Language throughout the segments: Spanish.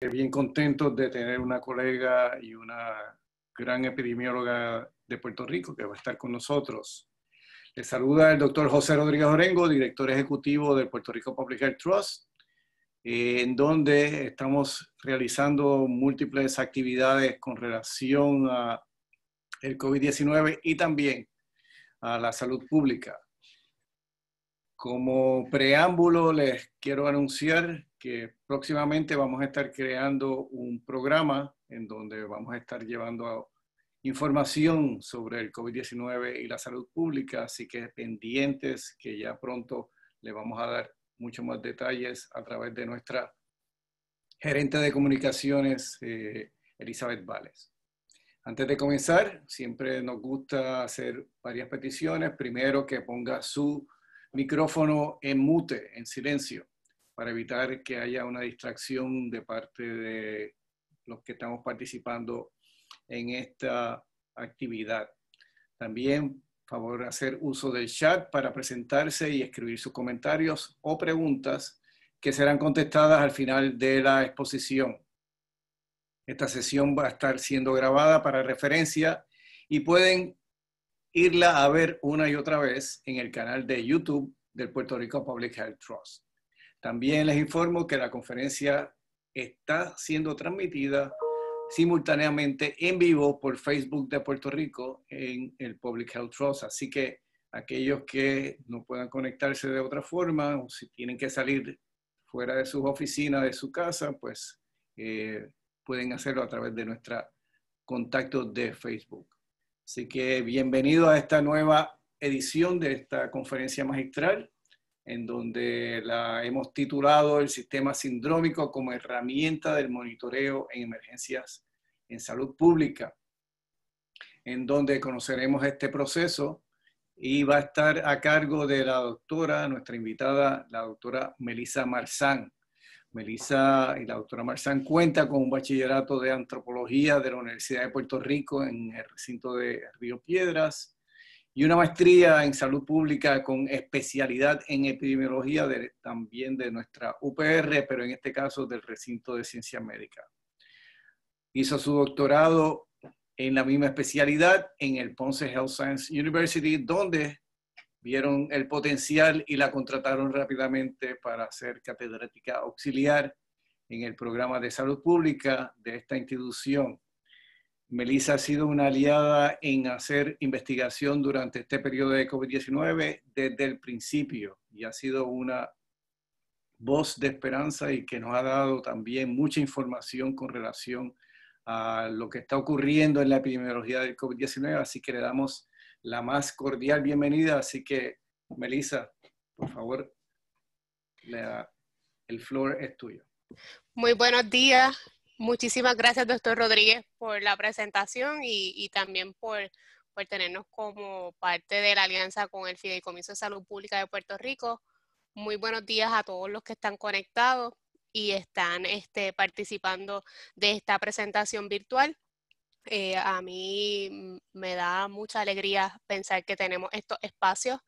bien contento de tener una colega y una gran epidemióloga de Puerto Rico que va a estar con nosotros. Les saluda el doctor José Rodríguez Orengo, director ejecutivo del Puerto Rico Public Health Trust, en donde estamos realizando múltiples actividades con relación a el COVID-19 y también a la salud pública. Como preámbulo, les quiero anunciar que próximamente vamos a estar creando un programa en donde vamos a estar llevando información sobre el COVID-19 y la salud pública, así que pendientes que ya pronto le vamos a dar muchos más detalles a través de nuestra gerente de comunicaciones, eh, Elizabeth Vales. Antes de comenzar, siempre nos gusta hacer varias peticiones. Primero, que ponga su micrófono en mute, en silencio, para evitar que haya una distracción de parte de los que estamos participando en esta actividad. También favor hacer uso del chat para presentarse y escribir sus comentarios o preguntas que serán contestadas al final de la exposición. Esta sesión va a estar siendo grabada para referencia y pueden irla a ver una y otra vez en el canal de YouTube del Puerto Rico Public Health Trust. También les informo que la conferencia está siendo transmitida simultáneamente en vivo por Facebook de Puerto Rico en el Public Health Trust. Así que aquellos que no puedan conectarse de otra forma o si tienen que salir fuera de sus oficinas, de su casa, pues eh, pueden hacerlo a través de nuestro contacto de Facebook. Así que bienvenido a esta nueva edición de esta conferencia magistral, en donde la hemos titulado El sistema sindrómico como herramienta del monitoreo en emergencias en salud pública, en donde conoceremos este proceso y va a estar a cargo de la doctora, nuestra invitada, la doctora Melissa Marzán. Melissa y la doctora Marzán cuenta con un bachillerato de antropología de la Universidad de Puerto Rico en el recinto de Río Piedras y una maestría en salud pública con especialidad en epidemiología también de nuestra UPR, pero en este caso del recinto de ciencia médica. Hizo su doctorado en la misma especialidad en el Ponce Health Science University, donde vieron el potencial y la contrataron rápidamente para ser catedrática auxiliar en el programa de salud pública de esta institución. Melissa ha sido una aliada en hacer investigación durante este periodo de COVID-19 desde el principio y ha sido una voz de esperanza y que nos ha dado también mucha información con relación a lo que está ocurriendo en la epidemiología del COVID-19, así que le damos la más cordial bienvenida. Así que, Melissa, por favor, el floor es tuyo. Muy buenos días. Muchísimas gracias, doctor Rodríguez, por la presentación y, también por, por tenernos como parte de la alianza con el Fideicomiso de Salud Pública de Puerto Rico. Muy buenos días a todos los que están conectados y están este, participando de esta presentación virtual. Eh, a mí me da mucha alegría pensar que tenemos estos espacios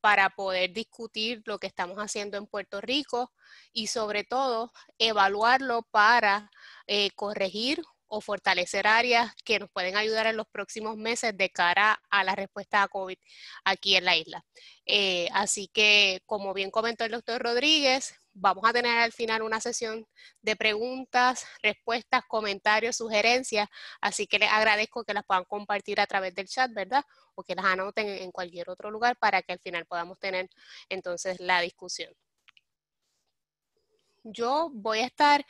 para poder discutir lo que estamos haciendo en Puerto Rico y sobre todo evaluarlo para eh, corregir o fortalecer áreas que nos pueden ayudar en los próximos meses de cara a la respuesta a COVID aquí en la isla. Eh, así que, como bien comentó el doctor Rodríguez, Vamos a tener al final una sesión de preguntas, respuestas, comentarios, sugerencias, así que les agradezco que las puedan compartir a través del chat, ¿verdad? O que las anoten en cualquier otro lugar para que al final podamos tener entonces la discusión. Yo voy a estar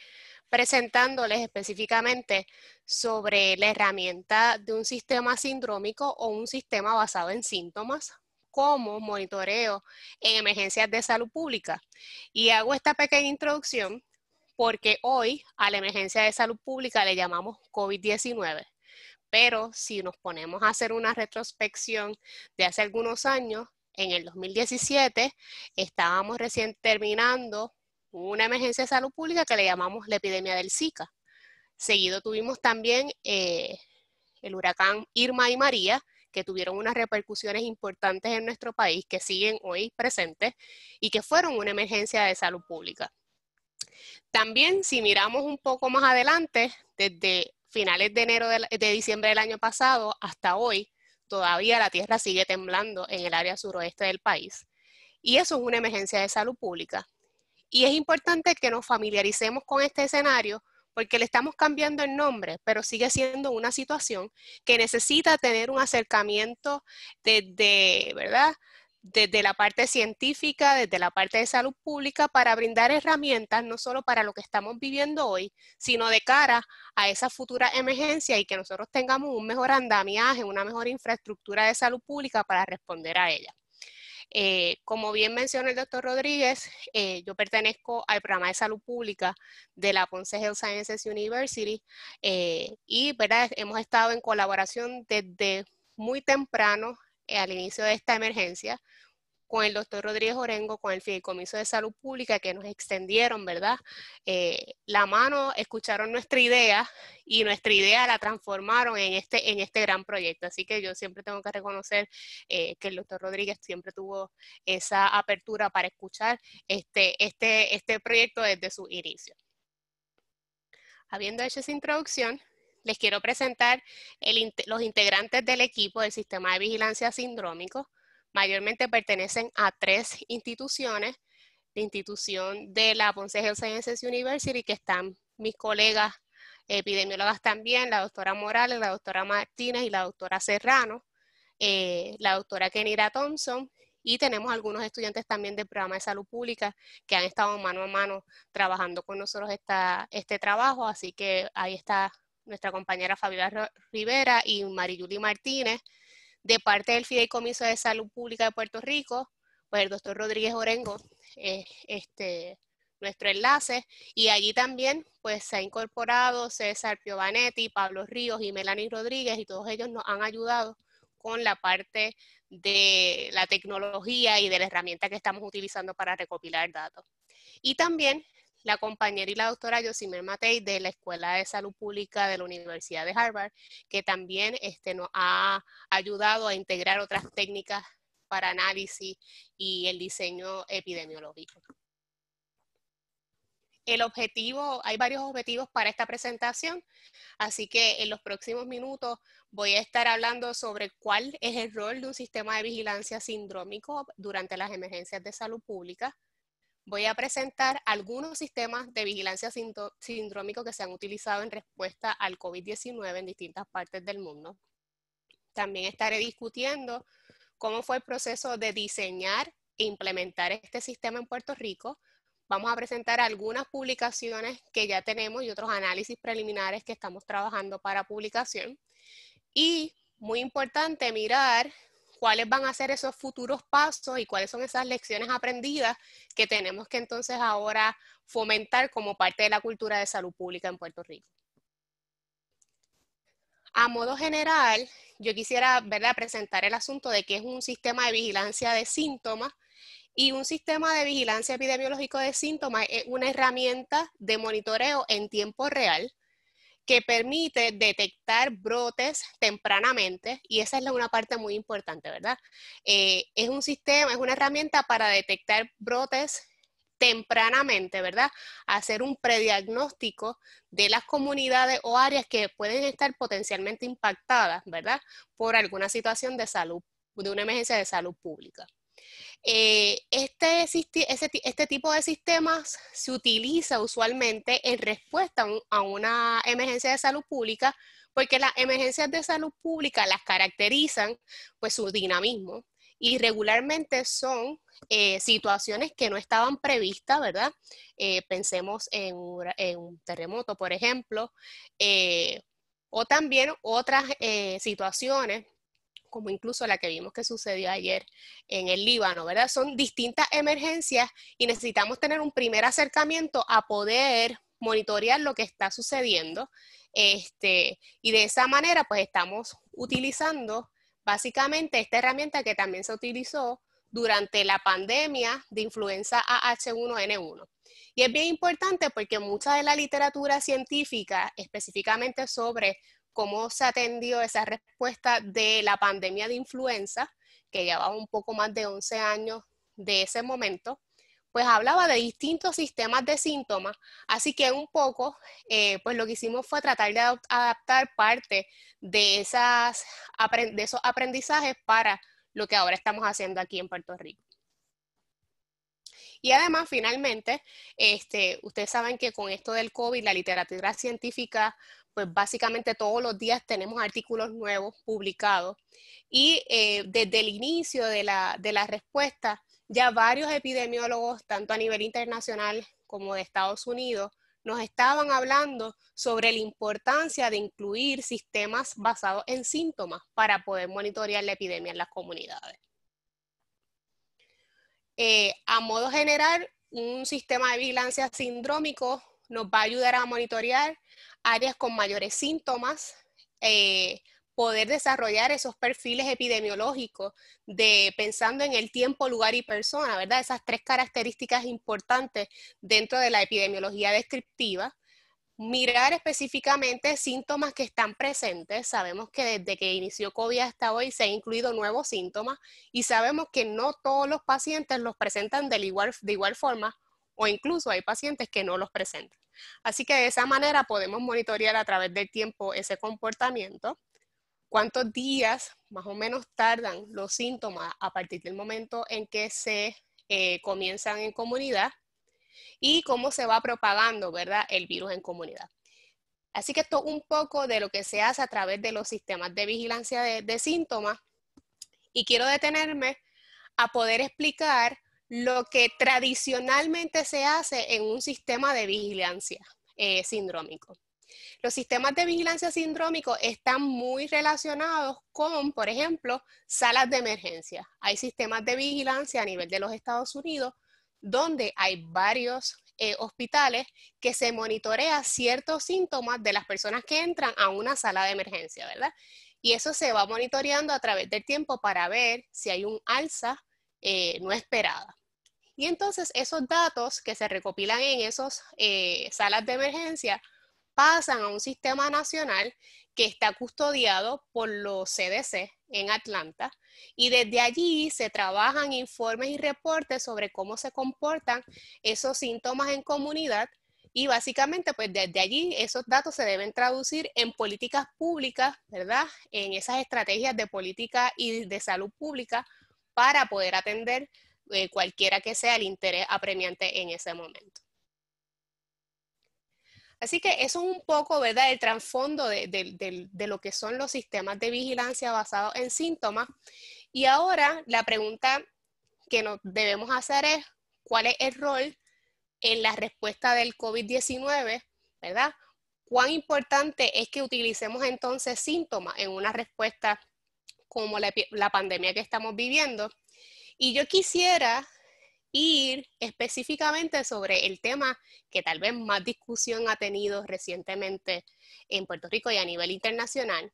presentándoles específicamente sobre la herramienta de un sistema sindrómico o un sistema basado en síntomas, como monitoreo en emergencias de salud pública. Y hago esta pequeña introducción porque hoy a la emergencia de salud pública le llamamos COVID-19. Pero si nos ponemos a hacer una retrospección de hace algunos años, en el 2017 estábamos recién terminando una emergencia de salud pública que le llamamos la epidemia del Zika. Seguido tuvimos también eh, el huracán Irma y María, que tuvieron unas repercusiones importantes en nuestro país, que siguen hoy presentes y que fueron una emergencia de salud pública. También, si miramos un poco más adelante, desde finales de enero de, diciembre del año pasado hasta hoy, todavía la tierra sigue temblando en el área suroeste del país. Y eso es una emergencia de salud pública. Y es importante que nos familiaricemos con este escenario porque le estamos cambiando el nombre, pero sigue siendo una situación que necesita tener un acercamiento desde, ¿verdad? Desde la parte científica, desde la parte de salud pública, para brindar herramientas no solo para lo que estamos viviendo hoy, sino de cara a esa futura emergencia y que nosotros tengamos un mejor andamiaje, una mejor infraestructura de salud pública para responder a ella. Eh, como bien menciona el doctor Rodríguez, eh, yo pertenezco al programa de salud pública de la Ponce Health Sciences University eh, y hemos estado en colaboración desde muy temprano al inicio de esta emergencia con el doctor Rodríguez Orengo, con el Fideicomiso de Salud Pública, que nos extendieron, ¿verdad? Eh, la mano, escucharon nuestra idea y nuestra idea la transformaron en este, en este gran proyecto. Así que yo siempre tengo que reconocer eh, que el doctor Rodríguez siempre tuvo esa apertura para escuchar este, este, este proyecto desde su inicio. Habiendo hecho esa introducción, les quiero presentar los integrantes del equipo del Sistema de Vigilancia Sindrómico mayormente pertenecen a tres instituciones. La institución de la Ponce Health Sciences University, que están mis colegas epidemiólogas también, la doctora Morales, la doctora Martínez y la doctora Serrano, eh, la doctora Kenira Thompson, y tenemos algunos estudiantes también del programa de salud pública que han estado mano a mano trabajando con nosotros este trabajo, así que ahí está nuestra compañera Fabiola Rivera y Mariyuli Martínez, de parte del Fideicomiso de Salud Pública de Puerto Rico, pues el doctor Rodríguez Orengo, es eh, este, nuestro enlace, y allí también pues se ha incorporado César Piovanetti, Pablo Ríos y Melanie Rodríguez, y todos ellos nos han ayudado con la parte de la tecnología y de la herramienta que estamos utilizando para recopilar datos. Y también la compañera y la doctora Yosimel Matei de la Escuela de Salud Pública de la Universidad de Harvard, que también este, nos ha ayudado a integrar otras técnicas para análisis y el diseño epidemiológico. El objetivo, hay varios objetivos para esta presentación, así que en los próximos minutos voy a estar hablando sobre cuál es el rol de un sistema de vigilancia sindrómico durante las emergencias de salud pública voy a presentar algunos sistemas de vigilancia sindrómico que se han utilizado en respuesta al COVID-19 en distintas partes del mundo. También estaré discutiendo cómo fue el proceso de diseñar e implementar este sistema en Puerto Rico. Vamos a presentar algunas publicaciones que ya tenemos y otros análisis preliminares que estamos trabajando para publicación. Y muy importante mirar cuáles van a ser esos futuros pasos y cuáles son esas lecciones aprendidas que tenemos que entonces ahora fomentar como parte de la cultura de salud pública en Puerto Rico. A modo general, yo quisiera ¿verdad? presentar el asunto de que es un sistema de vigilancia de síntomas y un sistema de vigilancia epidemiológico de síntomas es una herramienta de monitoreo en tiempo real que permite detectar brotes tempranamente y esa es una parte muy importante, ¿verdad? Eh, es un sistema, es una herramienta para detectar brotes tempranamente, ¿verdad? Hacer un prediagnóstico de las comunidades o áreas que pueden estar potencialmente impactadas, ¿verdad? Por alguna situación de salud, de una emergencia de salud pública. Eh, este, este, tipo de sistemas se utiliza usualmente en respuesta a una emergencia de salud pública, porque las emergencias de salud pública las caracterizan pues su dinamismo y regularmente son eh, situaciones que no estaban previstas, ¿verdad? Eh, pensemos en, en, un terremoto, por ejemplo, o también otras situaciones como incluso la que vimos que sucedió ayer en el Líbano, ¿verdad? Son distintas emergencias y necesitamos tener un primer acercamiento a poder monitorear lo que está sucediendo. Este, y de esa manera, pues estamos utilizando básicamente esta herramienta que también se utilizó durante la pandemia de influenza AH1N1. Y es bien importante porque mucha de la literatura científica, específicamente sobre cómo se atendió esa respuesta de la pandemia de influenza, que llevaba un poco más de 11 años de ese momento, pues hablaba de distintos sistemas de síntomas, así que un poco, eh, pues lo que hicimos fue tratar de adaptar parte de, esas, esos aprendizajes para lo que ahora estamos haciendo aquí en Puerto Rico. Y además, finalmente, este, ustedes saben que con esto del COVID, la literatura científica pues básicamente todos los días tenemos artículos nuevos publicados. Y eh, desde el inicio de la, respuesta, ya varios epidemiólogos, tanto a nivel internacional como de Estados Unidos, nos estaban hablando sobre la importancia de incluir sistemas basados en síntomas para poder monitorear la epidemia en las comunidades. Eh, a modo general, un sistema de vigilancia sindrómico nos va a ayudar a monitorear áreas con mayores síntomas, eh, poder desarrollar esos perfiles epidemiológicos de pensando en el tiempo, lugar y persona, ¿verdad? Esas tres características importantes dentro de la epidemiología descriptiva. Mirar específicamente síntomas que están presentes. Sabemos que desde que inició COVID hasta hoy se han incluido nuevos síntomas y sabemos que no todos los pacientes los presentan igual, de igual forma o incluso hay pacientes que no los presentan. Así que de esa manera podemos monitorear a través del tiempo ese comportamiento, cuántos días más o menos tardan los síntomas a partir del momento en que se eh, comienzan en comunidad y cómo se va propagando, ¿verdad?, el virus en comunidad. Así que esto es un poco de lo que se hace a través de los sistemas de vigilancia de síntomas y quiero detenerme a poder explicar lo que tradicionalmente se hace en un sistema de vigilancia eh, sindrómico. Los sistemas de vigilancia sindrómico están muy relacionados con, por ejemplo, salas de emergencia. Hay sistemas de vigilancia a nivel de los Estados Unidos donde hay varios eh, hospitales que se monitorea ciertos síntomas de las personas que entran a una sala de emergencia, ¿verdad? Y eso se va monitoreando a través del tiempo para ver si hay un alza eh, no esperada. Y entonces esos datos que se recopilan en esas eh, salas de emergencia pasan a un sistema nacional que está custodiado por los CDC en Atlanta y desde allí se trabajan informes y reportes sobre cómo se comportan esos síntomas en comunidad y básicamente, pues desde allí esos datos se deben traducir en políticas públicas, ¿verdad? En esas estrategias de política y de salud pública para poder atender eh, cualquiera que sea el interés apremiante en ese momento. Así que eso es un poco, ¿verdad?, el trasfondo de, lo que son los sistemas de vigilancia basados en síntomas. Y ahora la pregunta que nos debemos hacer es, ¿cuál es el rol en la respuesta del COVID-19, ¿verdad? ¿Cuán importante es que utilicemos entonces síntomas en una respuesta como la pandemia que estamos viviendo? Y yo quisiera ir específicamente sobre el tema que tal vez más discusión ha tenido recientemente en Puerto Rico y a nivel internacional,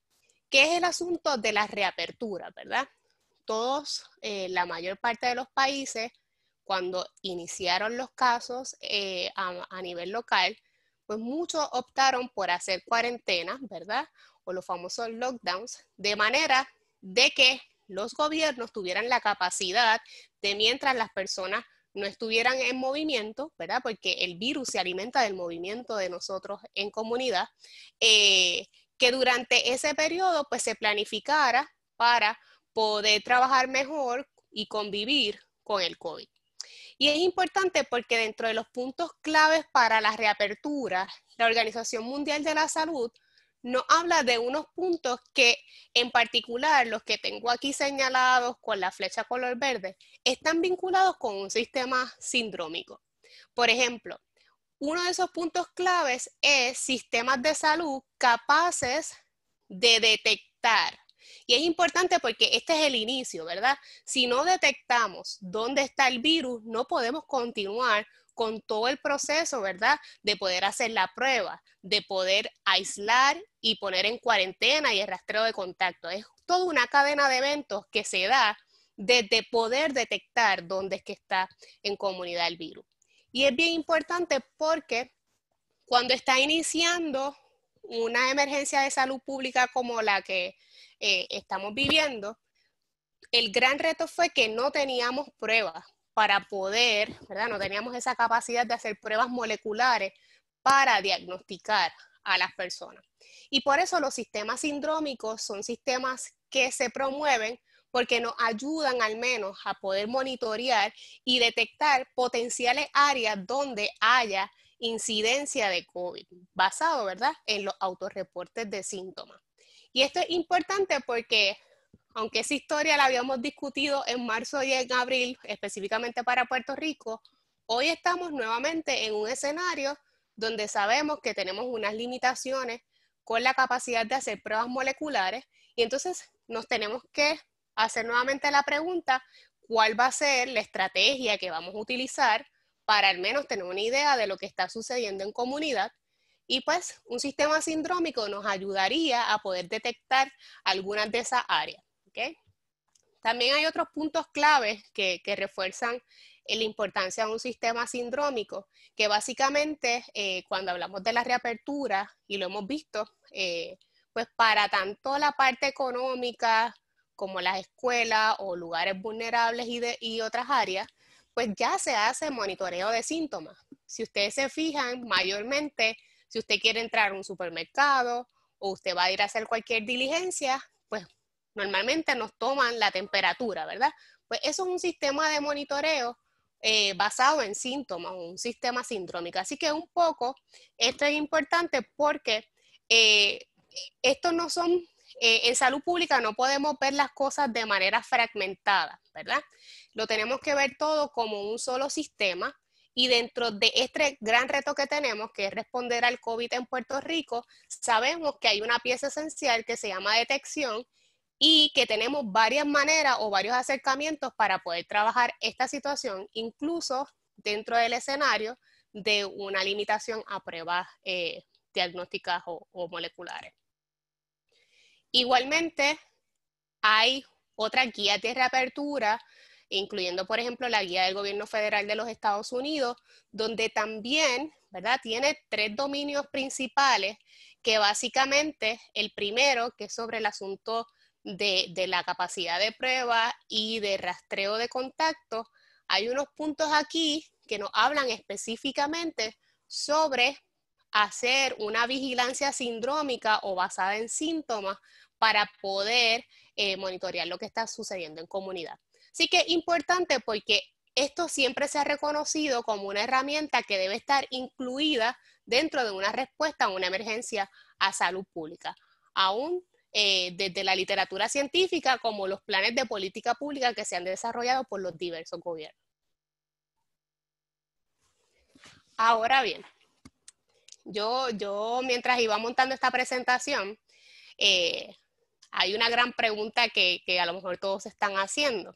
que es el asunto de la reapertura, ¿verdad? Todos, eh, la mayor parte de los países, cuando iniciaron los casos eh, a, nivel local, pues muchos optaron por hacer cuarentenas, ¿verdad? O los famosos lockdowns, de manera de que los gobiernos tuvieran la capacidad de mientras las personas no estuvieran en movimiento, ¿verdad? Porque el virus se alimenta del movimiento de nosotros en comunidad, eh, que durante ese periodo pues se planificara para poder trabajar mejor y convivir con el COVID. Y es importante porque dentro de los puntos claves para la reapertura, la Organización Mundial de la Salud nos habla de unos puntos que en particular los que tengo aquí señalados con la flecha color verde están vinculados con un sistema sindrómico. Por ejemplo, uno de esos puntos claves es sistemas de salud capaces de detectar. Y es importante porque este es el inicio, ¿verdad? Si no detectamos dónde está el virus, no podemos continuar con todo el proceso, ¿verdad? De poder hacer la prueba, de poder aislar y poner en cuarentena y el rastreo de contacto. Es toda una cadena de eventos que se da desde poder detectar dónde es que está en comunidad el virus. Y es bien importante porque cuando está iniciando una emergencia de salud pública como la que eh, estamos viviendo, el gran reto fue que no teníamos pruebas para poder, ¿verdad? No teníamos esa capacidad de hacer pruebas moleculares para diagnosticar a las personas. Y por eso los sistemas sindrómicos son sistemas que se promueven porque nos ayudan al menos a poder monitorear y detectar potenciales áreas donde haya incidencia de COVID, basado, ¿verdad?, en los autorreportes de síntomas. Y esto es importante porque aunque esa historia la habíamos discutido en marzo y en abril, específicamente para Puerto Rico, hoy estamos nuevamente en un escenario donde sabemos que tenemos unas limitaciones con la capacidad de hacer pruebas moleculares y entonces nos tenemos que hacer nuevamente la pregunta, ¿cuál va a ser la estrategia que vamos a utilizar para al menos tener una idea de lo que está sucediendo en comunidad? Y pues un sistema sindrómico nos ayudaría a poder detectar algunas de esas áreas. También hay otros puntos claves que, refuerzan la importancia de un sistema sindrómico, que básicamente eh, cuando hablamos de la reapertura, y lo hemos visto, eh, pues para tanto la parte económica como las escuelas o lugares vulnerables y otras áreas, pues ya se hace monitoreo de síntomas. Si ustedes se fijan, mayormente, si usted quiere entrar a un supermercado o usted va a ir a hacer cualquier diligencia, normalmente nos toman la temperatura, ¿verdad? Pues eso es un sistema de monitoreo eh, basado en síntomas, un sistema sindrómico. Así que un poco, esto es importante porque eh, estos no son, eh, en salud pública no podemos ver las cosas de manera fragmentada, ¿verdad? Lo tenemos que ver todo como un solo sistema y dentro de este gran reto que tenemos, que es responder al COVID en Puerto Rico, sabemos que hay una pieza esencial que se llama detección y que tenemos varias maneras o varios acercamientos para poder trabajar esta situación, incluso dentro del escenario de una limitación a pruebas eh, diagnósticas o, moleculares. Igualmente, hay otra guía de reapertura, incluyendo, por ejemplo, la guía del gobierno federal de los Estados Unidos, donde también, ¿verdad? Tiene tres dominios principales, que básicamente el primero, que es sobre el asunto de, la capacidad de prueba y de rastreo de contacto, hay unos puntos aquí que nos hablan específicamente sobre hacer una vigilancia sindrómica o basada en síntomas para poder eh, monitorear lo que está sucediendo en comunidad. Así que es importante porque esto siempre se ha reconocido como una herramienta que debe estar incluida dentro de una respuesta a una emergencia a salud pública, aún eh, desde la literatura científica como los planes de política pública que se han desarrollado por los diversos gobiernos. Ahora bien, yo, mientras iba montando esta presentación, eh, hay una gran pregunta que, que a lo mejor todos están haciendo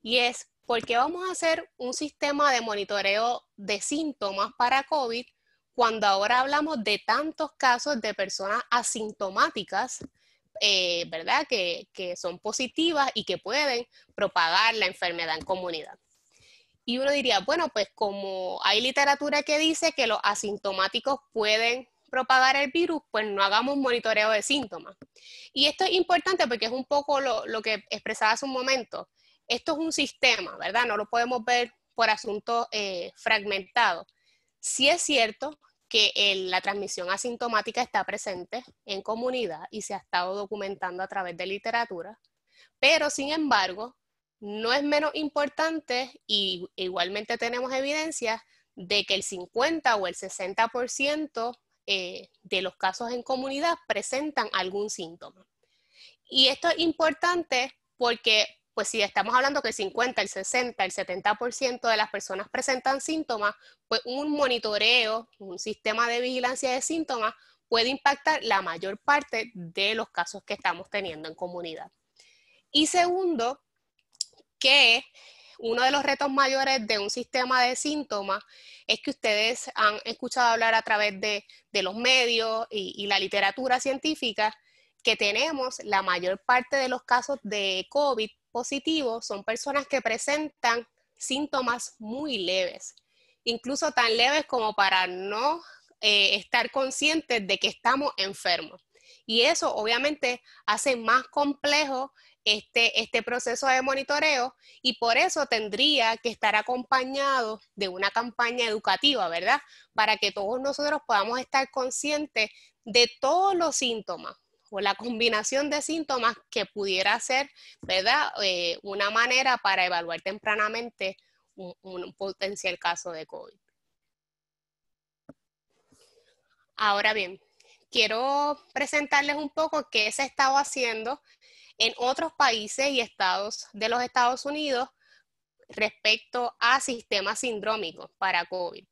y es, ¿por qué vamos a hacer un sistema de monitoreo de síntomas para COVID cuando ahora hablamos de tantos casos de personas asintomáticas eh, ¿verdad? Que, son positivas y que pueden propagar la enfermedad en comunidad. Y uno diría, bueno, pues como hay literatura que dice que los asintomáticos pueden propagar el virus, pues no hagamos monitoreo de síntomas. Y esto es importante porque es un poco lo, que expresaba hace un momento. Esto es un sistema, ¿verdad? No lo podemos ver por asuntos eh, fragmentados. Sí es cierto que la transmisión asintomática está presente en comunidad y se ha estado documentando a través de literatura, pero sin embargo, no es menos importante y igualmente tenemos evidencia de que el 50 o el 60% eh, de los casos en comunidad presentan algún síntoma. Y esto es importante porque pues si estamos hablando que el 50, el 60, el 70% de las personas presentan síntomas, pues un monitoreo, un sistema de vigilancia de síntomas puede impactar la mayor parte de los casos que estamos teniendo en comunidad. Y segundo, que uno de los retos mayores de un sistema de síntomas es que ustedes han escuchado hablar a través de, los medios y la literatura científica que tenemos la mayor parte de los casos de COVID positivos son personas que presentan síntomas muy leves, incluso tan leves como para no eh, estar conscientes de que estamos enfermos. Y eso obviamente hace más complejo este, este proceso de monitoreo y por eso tendría que estar acompañado de una campaña educativa, ¿verdad? Para que todos nosotros podamos estar conscientes de todos los síntomas, o la combinación de síntomas que pudiera ser, ¿verdad? Eh, una manera para evaluar tempranamente un, un potencial caso de COVID. Ahora bien, quiero presentarles un poco qué se ha estado haciendo en otros países y estados de los Estados Unidos respecto a sistemas sindrómicos para COVID.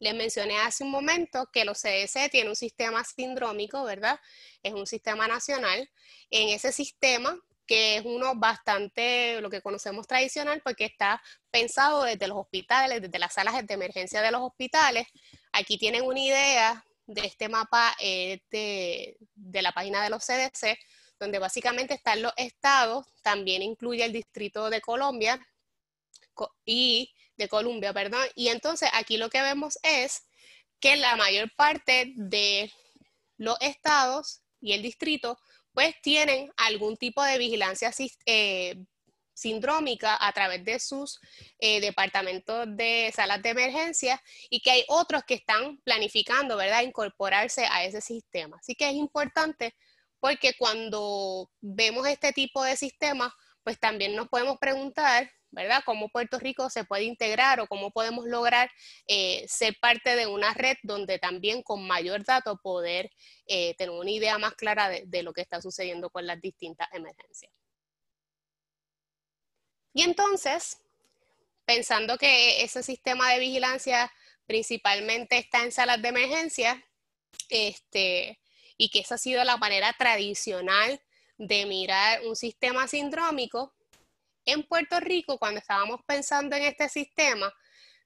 Les mencioné hace un momento que los CDC tiene un sistema sindrómico, ¿verdad? Es un sistema nacional. En ese sistema, que es uno bastante, lo que conocemos tradicional, porque está pensado desde los hospitales, desde las salas de emergencia de los hospitales. Aquí tienen una idea de este mapa eh, de, de la página de los CDC, donde básicamente están los estados, también incluye el Distrito de Colombia, y de Colombia, perdón. Y entonces aquí lo que vemos es que la mayor parte de los estados y el distrito pues tienen algún tipo de vigilancia eh, sindrómica a través de sus eh, departamentos de salas de emergencia y que hay otros que están planificando, ¿verdad?, incorporarse a ese sistema. Así que es importante porque cuando vemos este tipo de sistemas, pues también nos podemos preguntar ¿verdad? Cómo Puerto Rico se puede integrar o cómo podemos lograr eh, ser parte de una red donde también con mayor dato poder eh, tener una idea más clara de, lo que está sucediendo con las distintas emergencias. Y entonces, pensando que ese sistema de vigilancia principalmente está en salas de emergencia, este, y que esa ha sido la manera tradicional de mirar un sistema sindrómico, en Puerto Rico, cuando estábamos pensando en este sistema,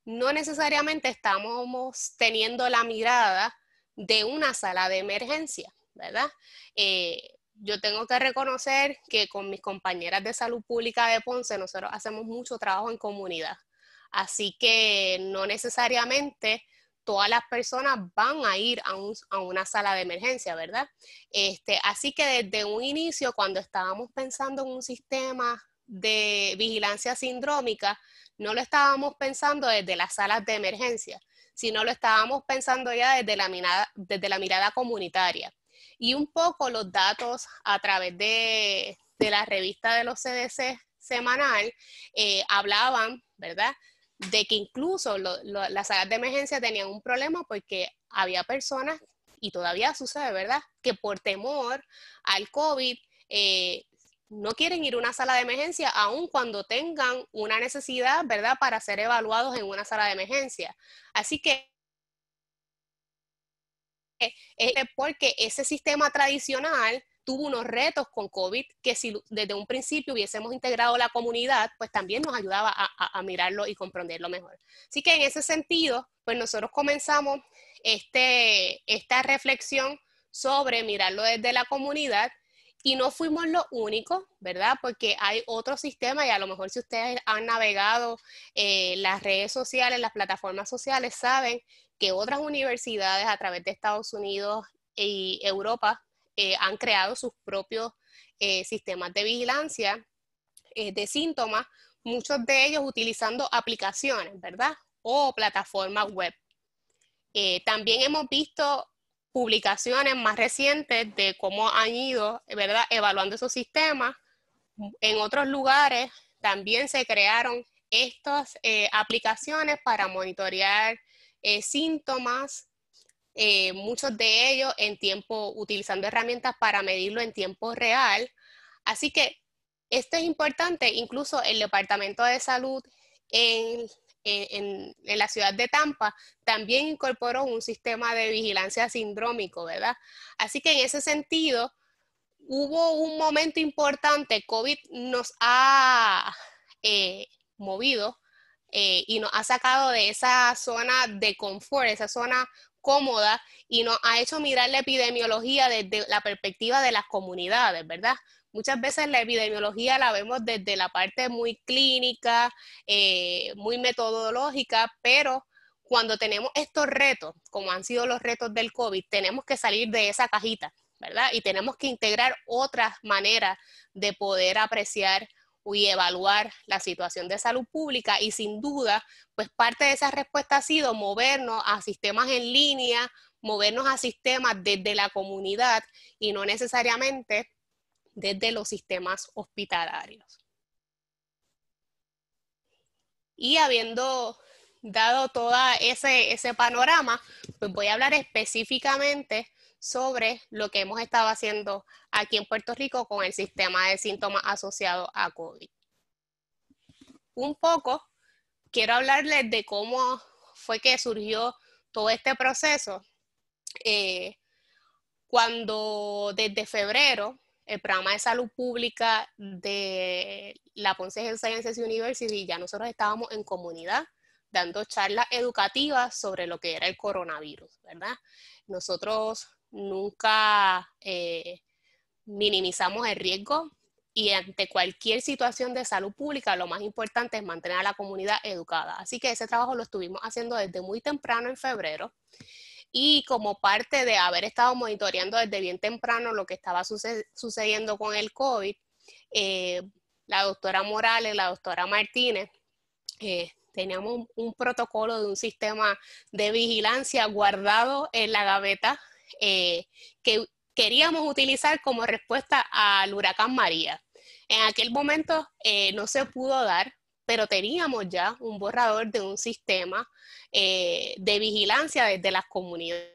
no necesariamente estábamos teniendo la mirada de una sala de emergencia, ¿verdad? Eh, yo tengo que reconocer que con mis compañeras de salud pública de Ponce nosotros hacemos mucho trabajo en comunidad. Así que no necesariamente todas las personas van a ir a, una sala de emergencia, ¿verdad? Este, así que desde un inicio, cuando estábamos pensando en un sistema de vigilancia sindrómica no lo estábamos pensando desde las salas de emergencia, sino lo estábamos pensando ya desde la, mirada, desde la mirada comunitaria. Y un poco los datos a través de, la revista de los CDC semanal eh, hablaban, ¿verdad? De que incluso las salas de emergencia tenían un problema porque había personas, y todavía sucede, ¿verdad? Que por temor al COVID eh, no quieren ir a una sala de emergencia aun cuando tengan una necesidad, ¿verdad?, para ser evaluados en una sala de emergencia. Así que es porque ese sistema tradicional tuvo unos retos con COVID que si desde un principio hubiésemos integrado la comunidad, pues también nos ayudaba a, mirarlo y comprenderlo mejor. Así que en ese sentido, pues nosotros comenzamos este, esta reflexión sobre mirarlo desde la comunidad y no fuimos los únicos, ¿verdad? Porque hay otro sistema y a lo mejor si ustedes han navegado eh, las redes sociales, las plataformas sociales, saben que otras universidades a través de Estados Unidos y Europa eh, han creado sus propios eh, sistemas de vigilancia de síntomas, muchos de ellos utilizando aplicaciones, ¿verdad? O plataformas web. también hemos visto publicaciones más recientes de cómo han ido, ¿verdad?, evaluando esos sistemas. En otros lugares también se crearon estas eh, aplicaciones para monitorear eh, síntomas, eh, muchos de ellos en tiempo, utilizando herramientas para medirlo en tiempo real. Así que esto es importante, incluso el Departamento de Salud en eh, en, la ciudad de Tampa, también incorporó un sistema de vigilancia sindrómico, ¿verdad? Así que en ese sentido, hubo un momento importante, COVID nos ha eh, movido eh, y nos ha sacado de esa zona de confort, esa zona cómoda y nos ha hecho mirar la epidemiología desde la perspectiva de las comunidades, ¿verdad? muchas veces la epidemiología la vemos desde la parte muy clínica, eh, muy metodológica, pero cuando tenemos estos retos, como han sido los retos del COVID, tenemos que salir de esa cajita, ¿verdad? Y tenemos que integrar otras maneras de poder apreciar y evaluar la situación de salud pública y sin duda, pues parte de esa respuesta ha sido movernos a sistemas en línea, movernos a sistemas desde la comunidad y no necesariamente desde los sistemas hospitalarios. Y habiendo dado todo ese, panorama, pues voy a hablar específicamente sobre lo que hemos estado haciendo aquí en Puerto Rico con el sistema de síntomas asociados a COVID. Un poco quiero hablarles de cómo fue que surgió todo este proceso. Eh, cuando desde febrero el programa de salud pública de la Ponce Health Sciences University, ya nosotros estábamos en comunidad dando charlas educativas sobre lo que era el coronavirus, ¿verdad? Nosotros nunca eh, minimizamos el riesgo y ante cualquier situación de salud pública lo más importante es mantener a la comunidad educada. Así que ese trabajo lo estuvimos haciendo desde muy temprano en febrero y como parte de haber estado monitoreando desde bien temprano lo que estaba sucediendo con el COVID, eh, la doctora Morales, la doctora Martínez, eh, teníamos un, protocolo de un sistema de vigilancia guardado en la gaveta eh, que queríamos utilizar como respuesta al huracán María. En aquel momento no se pudo dar pero teníamos ya un borrador de un sistema eh, de vigilancia desde las comunidades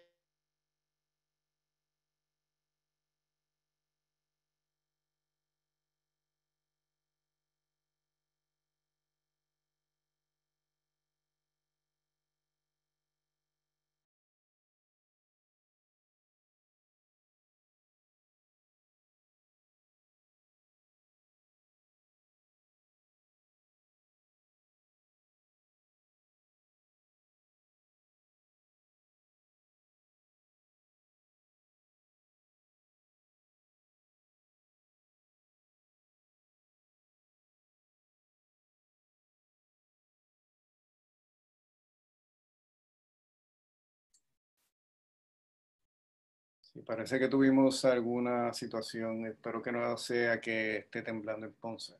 parece que tuvimos alguna situación, espero que no sea que esté temblando en Ponce.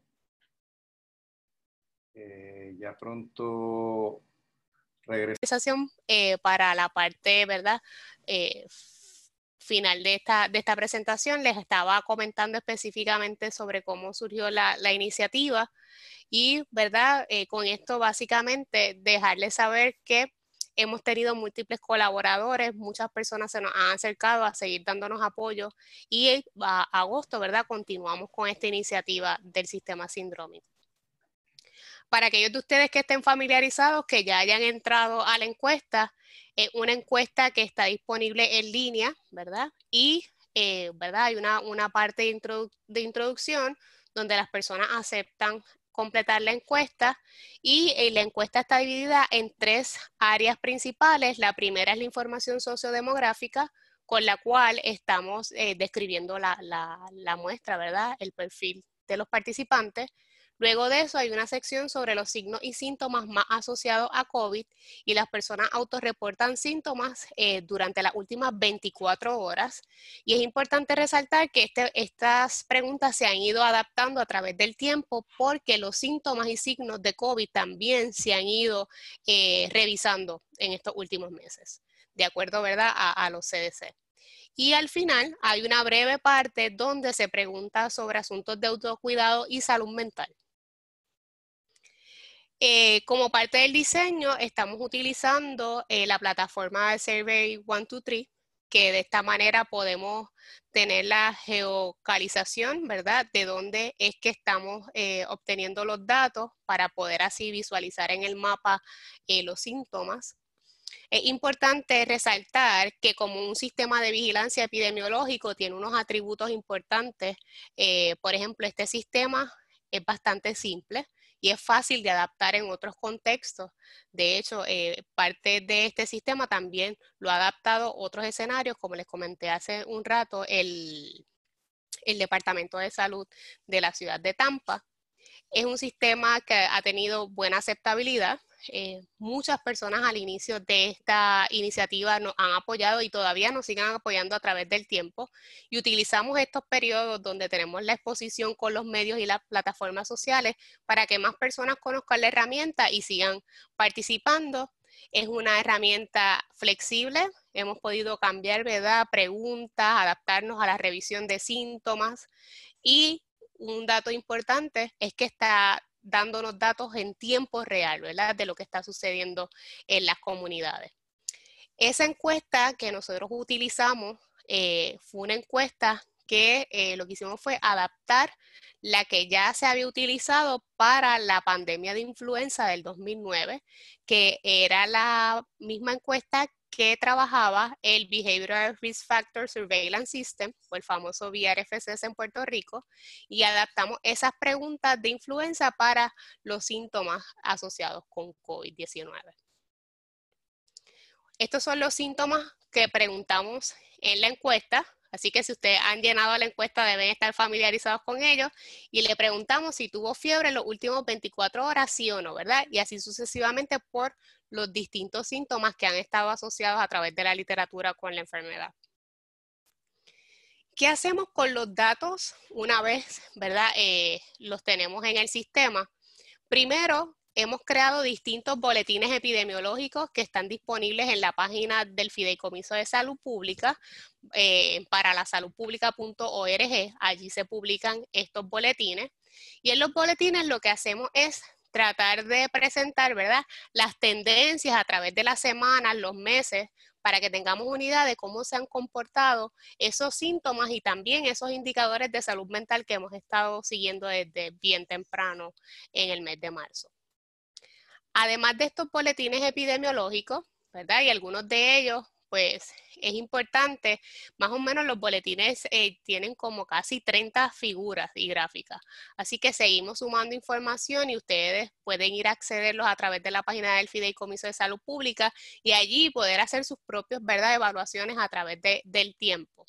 Eh, ya pronto regresación eh, para la parte, ¿verdad? Eh, final de esta, de esta presentación les estaba comentando específicamente sobre cómo surgió la, la iniciativa y, ¿verdad? con esto básicamente dejarles saber que pues, hemos tenido múltiples colaboradores, muchas personas se nos han acercado a seguir dándonos apoyo y en agosto, ¿verdad? Continuamos con esta iniciativa del sistema sindrómico. Para aquellos de ustedes que estén familiarizados, que ya hayan entrado a la encuesta, es una encuesta que está disponible en línea, ¿verdad? Y, eh, ¿verdad? Hay una, parte de introducción donde las personas aceptan completar la encuesta y eh, la encuesta está dividida en tres áreas principales. La primera es la información sociodemográfica, con la cual estamos eh, describiendo la, la muestra, ¿verdad? El perfil de los participantes. Luego de eso hay una sección sobre los signos y síntomas más asociados a COVID y las personas autorreportan síntomas eh, durante las últimas 24 horas. Y es importante resaltar que este, estas preguntas se han ido adaptando a través del tiempo porque los síntomas y signos de COVID también se han ido eh, revisando en estos últimos meses, de acuerdo ¿verdad? a, a los CDC. Y al final hay una breve parte donde se pregunta sobre asuntos de autocuidado y salud mental. Eh, como parte del diseño, estamos utilizando eh, la plataforma de Survey 123, que de esta manera podemos tener la geocalización, ¿verdad? De dónde es que estamos eh, obteniendo los datos para poder así visualizar en el mapa los síntomas. Es importante resaltar que como un sistema de vigilancia epidemiológico tiene unos atributos importantes, por ejemplo, este sistema es bastante simple y es fácil de adaptar en otros contextos. De hecho, eh, parte de este sistema también lo ha adaptado otros escenarios, como les comenté hace un rato, el, el Departamento de Salud de la ciudad de Tampa. Es un sistema que ha tenido buena aceptabilidad eh, muchas personas al inicio de esta iniciativa nos han apoyado y todavía nos siguen apoyando a través del tiempo. Y utilizamos estos periodos donde tenemos la exposición con los medios y las plataformas sociales para que más personas conozcan la herramienta y sigan participando. Es una herramienta flexible, hemos podido cambiar ¿verdad? preguntas, adaptarnos a la revisión de síntomas y un dato importante es que está dándonos datos en tiempo real, ¿verdad? De lo que está sucediendo en las comunidades. Esa encuesta que nosotros utilizamos eh, fue una encuesta que eh, lo que hicimos fue adaptar la que ya se había utilizado para la pandemia de influenza del 2009, que era la misma encuesta que trabajaba el Behavioral Risk Factor Surveillance System, o el famoso VRFCS en Puerto Rico, y adaptamos esas preguntas de influenza para los síntomas asociados con COVID-19. Estos son los síntomas que preguntamos en la encuesta, así que si ustedes han llenado la encuesta deben estar familiarizados con ellos, y le preguntamos si tuvo fiebre en los últimos 24 horas, sí o no, ¿verdad? Y así sucesivamente por los distintos síntomas que han estado asociados a través de la literatura con la enfermedad. ¿Qué hacemos con los datos una vez, verdad, eh, los tenemos en el sistema? Primero, hemos creado distintos boletines epidemiológicos que están disponibles en la página del Fideicomiso de Salud Pública eh, para la saludpública.org. Allí se publican estos boletines. Y en los boletines lo que hacemos es tratar de presentar, ¿verdad? Las tendencias a través de las semanas, los meses, para que tengamos unidad de cómo se han comportado esos síntomas y también esos indicadores de salud mental que hemos estado siguiendo desde bien temprano en el mes de marzo. Además de estos boletines epidemiológicos, ¿verdad? Y algunos de ellos pues es importante, más o menos los boletines eh, tienen como casi 30 figuras y gráficas. Así que seguimos sumando información y ustedes pueden ir a accederlos a través de la página del Fideicomiso de Salud Pública y allí poder hacer sus propias ¿verdad? evaluaciones a través del tiempo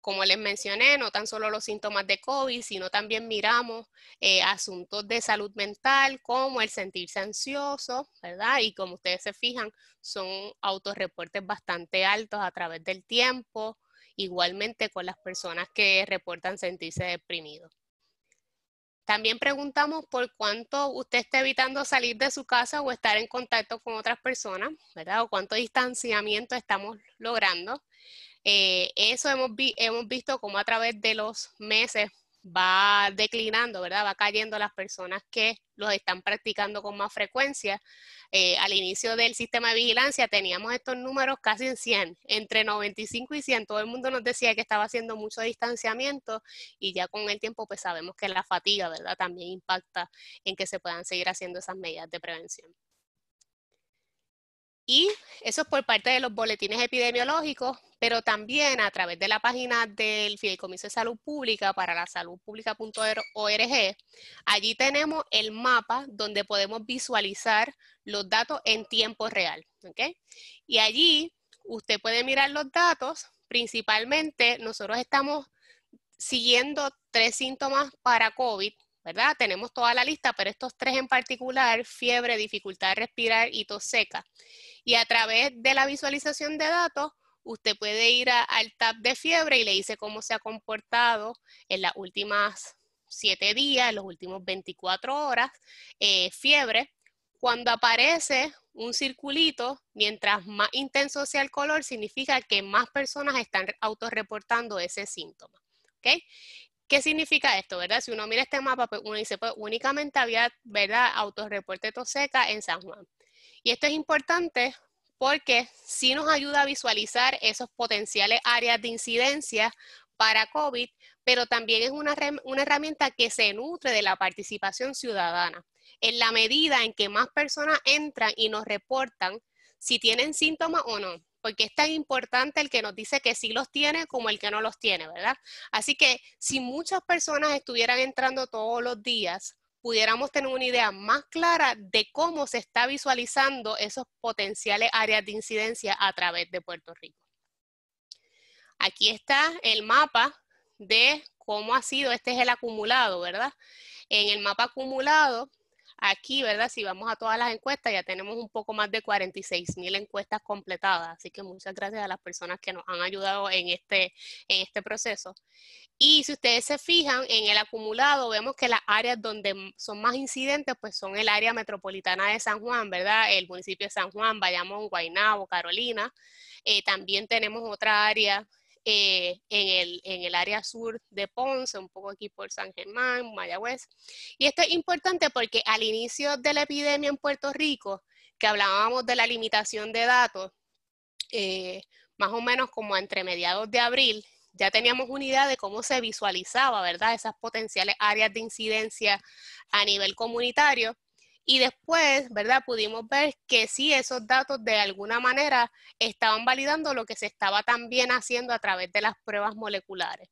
como les mencioné, no tan solo los síntomas de COVID, sino también miramos eh, asuntos de salud mental, como el sentirse ansioso, ¿verdad? Y como ustedes se fijan, son autorreportes bastante altos a través del tiempo, igualmente con las personas que reportan sentirse deprimidos. También preguntamos por cuánto usted está evitando salir de su casa o estar en contacto con otras personas, ¿verdad? O cuánto distanciamiento estamos logrando. Eh, eso hemos, visto como a través de los meses va declinando, ¿verdad? Va cayendo las personas que los están practicando con más frecuencia. Eh, al inicio del sistema de vigilancia teníamos estos números casi en 100, entre 95 y 100. Todo el mundo nos decía que estaba haciendo mucho distanciamiento y ya con el tiempo pues sabemos que la fatiga, ¿verdad? También impacta en que se puedan seguir haciendo esas medidas de prevención. Y eso es por parte de los boletines epidemiológicos, pero también a través de la página del Fideicomiso de Salud Pública para la salud pública.org. Allí tenemos el mapa donde podemos visualizar los datos en tiempo real. Y allí usted puede mirar los datos. Principalmente nosotros estamos siguiendo tres síntomas para COVID ¿verdad? Tenemos toda la lista, pero estos tres en particular, fiebre, dificultad de respirar y tos seca. Y a través de la visualización de datos, usted puede ir al tab de fiebre y le dice cómo se ha comportado en las últimas siete días, en los últimos 24 horas, eh, fiebre. Cuando aparece un circulito, mientras más intenso sea el color, significa que más personas están autorreportando ese síntoma. ¿okay? ¿Qué significa esto, verdad? Si uno mira este mapa, pues, uno dice, pues únicamente había, ¿verdad?, autorreporte seca en San Juan. Y esto es importante porque sí nos ayuda a visualizar esos potenciales áreas de incidencia para COVID, pero también es una, una herramienta que se nutre de la participación ciudadana. En la medida en que más personas entran y nos reportan si tienen síntomas o no, porque es tan importante el que nos dice que sí los tiene como el que no los tiene, ¿verdad? Así que si muchas personas estuvieran entrando todos los días, pudiéramos tener una idea más clara de cómo se está visualizando esos potenciales áreas de incidencia a través de Puerto Rico. Aquí está el mapa de cómo ha sido, este es el acumulado, ¿verdad? En el mapa acumulado Aquí, ¿verdad? Si vamos a todas las encuestas, ya tenemos un poco más de 46 mil encuestas completadas. Así que muchas gracias a las personas que nos han ayudado en este, en este proceso. Y si ustedes se fijan en el acumulado, vemos que las áreas donde son más incidentes, pues son el área metropolitana de San Juan, ¿verdad? El municipio de San Juan, Bayamón, Guaynabo, Carolina. Eh, también tenemos otra área eh, en, el, área sur de Ponce, un poco aquí por San Germán, Mayagüez. Y esto es importante porque al inicio de la epidemia en Puerto Rico, que hablábamos de la limitación de datos, eh, más o menos como entre mediados de abril, ya teníamos una idea de cómo se visualizaba, ¿verdad? Esas potenciales áreas de incidencia a nivel comunitario. Y después, ¿verdad? Pudimos ver que sí, esos datos de alguna manera estaban validando lo que se estaba también haciendo a través de las pruebas moleculares.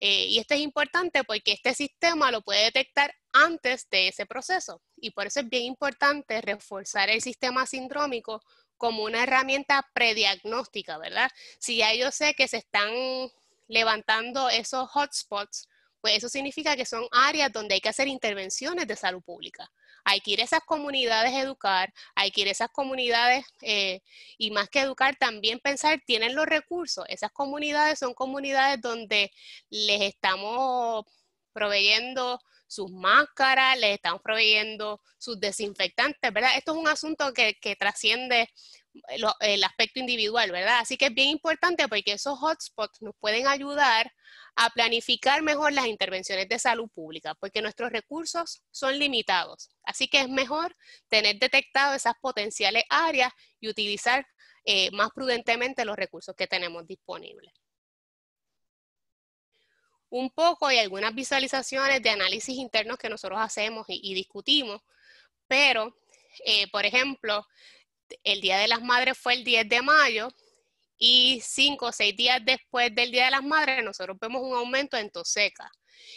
Eh, y esto es importante porque este sistema lo puede detectar antes de ese proceso. Y por eso es bien importante reforzar el sistema sindrómico como una herramienta prediagnóstica, ¿verdad? Si ya yo sé que se están levantando esos hotspots, pues eso significa que son áreas donde hay que hacer intervenciones de salud pública. Hay que ir a esas comunidades a educar, hay que ir a esas comunidades eh, y más que educar, también pensar, tienen los recursos. Esas comunidades son comunidades donde les estamos proveyendo sus máscaras, les estamos proveyendo sus desinfectantes, ¿verdad? Esto es un asunto que trasciende eh, el aspecto individual, ¿verdad? Así que es bien importante porque esos hotspots nos pueden ayudar a planificar mejor las intervenciones de salud pública, porque nuestros recursos son limitados. Así que es mejor tener detectado esas potenciales áreas y utilizar eh, más prudentemente los recursos que tenemos disponibles. Un poco y algunas visualizaciones de análisis internos que nosotros hacemos y, discutimos, pero, eh, por ejemplo, el Día de las Madres fue el 10 de mayo y cinco o seis días después del Día de las Madres nosotros vemos un aumento en tos seca.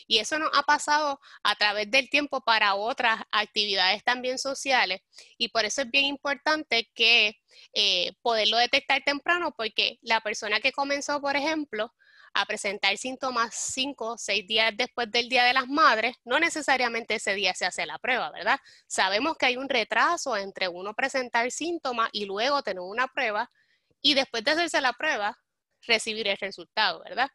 Y eso nos ha pasado a través del tiempo para otras actividades también sociales. Y por eso es bien importante que eh, poderlo detectar temprano, porque la persona que comenzó, por ejemplo, a presentar síntomas cinco o seis días después del Día de las Madres, no necesariamente ese día se hace la prueba, ¿verdad? Sabemos que hay un retraso entre uno presentar síntomas y luego tener una prueba y después de hacerse la prueba, recibir el resultado, ¿verdad?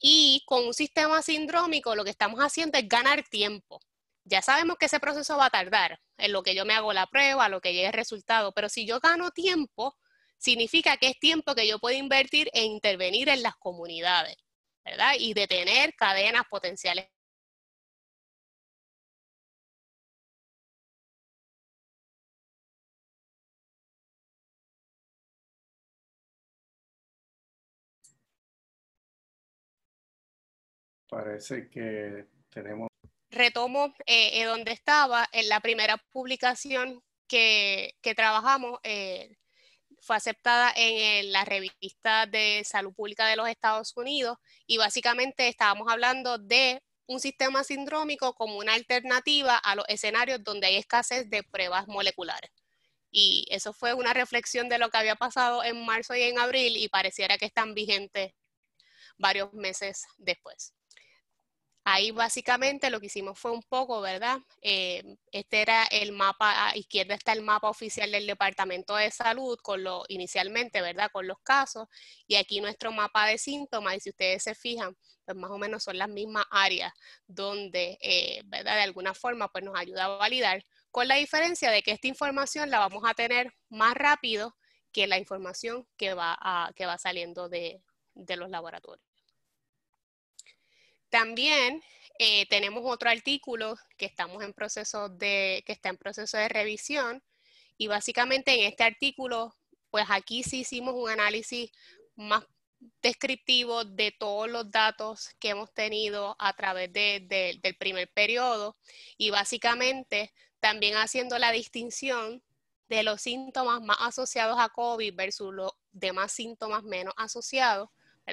Y con un sistema sindrómico lo que estamos haciendo es ganar tiempo. Ya sabemos que ese proceso va a tardar en lo que yo me hago la prueba, lo que llegue el resultado, pero si yo gano tiempo, significa que es tiempo que yo puedo invertir e intervenir en las comunidades, ¿verdad? Y detener cadenas potenciales. Parece que tenemos... Retomo eh, eh donde estaba en la primera publicación que, trabajamos. Eh, fue aceptada en eh, la revista de salud pública de los Estados Unidos y básicamente estábamos hablando de un sistema sindrómico como una alternativa a los escenarios donde hay escasez de pruebas moleculares. Y eso fue una reflexión de lo que había pasado en marzo y en abril y pareciera que están vigentes varios meses después. Ahí básicamente lo que hicimos fue un poco, ¿verdad? Eh, este era el mapa, a izquierda está el mapa oficial del Departamento de Salud, con lo, inicialmente, ¿verdad? Con los casos, y aquí nuestro mapa de síntomas, y si ustedes se fijan, pues más o menos son las mismas áreas donde, eh, ¿verdad? De alguna forma, pues nos ayuda a validar, con la diferencia de que esta información la vamos a tener más rápido que la información que va, a, que va saliendo de los laboratorios. También eh, tenemos otro artículo que, estamos en proceso de, que está en proceso de revisión y básicamente en este artículo, pues aquí sí hicimos un análisis más descriptivo de todos los datos que hemos tenido a través del primer periodo y básicamente también haciendo la distinción de los síntomas más asociados a COVID versus los demás síntomas menos asociados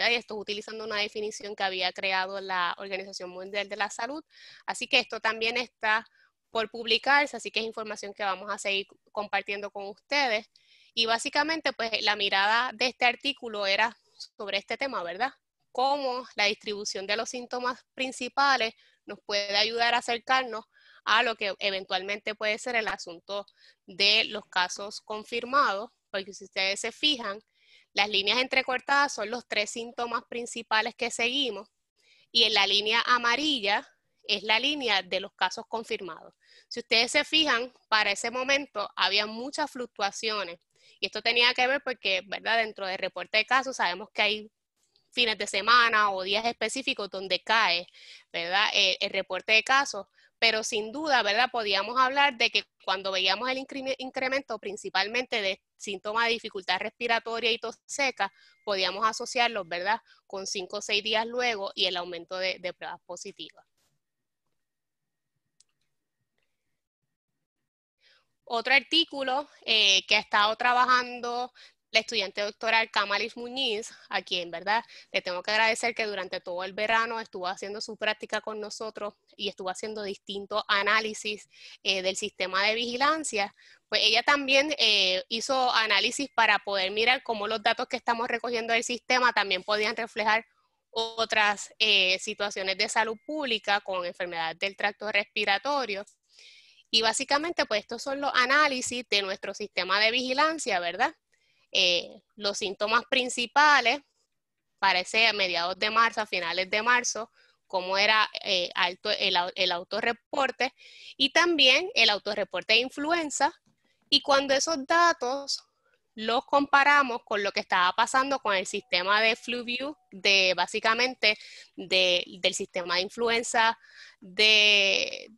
y esto utilizando una definición que había creado la Organización Mundial de la Salud. Así que esto también está por publicarse, así que es información que vamos a seguir compartiendo con ustedes. Y básicamente, pues la mirada de este artículo era sobre este tema, ¿verdad? Cómo la distribución de los síntomas principales nos puede ayudar a acercarnos a lo que eventualmente puede ser el asunto de los casos confirmados, porque si ustedes se fijan, las líneas entrecortadas son los tres síntomas principales que seguimos y en la línea amarilla es la línea de los casos confirmados. Si ustedes se fijan, para ese momento había muchas fluctuaciones y esto tenía que ver porque, ¿verdad? Dentro del reporte de casos sabemos que hay fines de semana o días específicos donde cae, ¿verdad? Eh, el reporte de casos, pero sin duda, ¿verdad? Podíamos hablar de que cuando veíamos el incremento principalmente de síntomas de dificultad respiratoria y tos seca, podíamos asociarlos, ¿verdad?, con cinco o seis días luego y el aumento de, pruebas positivas. Otro artículo eh, que ha estado trabajando estudiante doctoral Kamalis Muñiz, a quien, ¿verdad? Le tengo que agradecer que durante todo el verano estuvo haciendo su práctica con nosotros y estuvo haciendo distintos análisis eh, del sistema de vigilancia. Pues ella también eh, hizo análisis para poder mirar cómo los datos que estamos recogiendo del sistema también podían reflejar otras eh, situaciones de salud pública con enfermedad del tracto respiratorio. Y básicamente, pues estos son los análisis de nuestro sistema de vigilancia, ¿verdad? Eh, los síntomas principales, parece a mediados de marzo, a finales de marzo, cómo era eh, alto el, autorreporte y también el autorreporte de influenza. Y cuando esos datos los comparamos con lo que estaba pasando con el sistema de Fluview, de básicamente del sistema de influenza, de,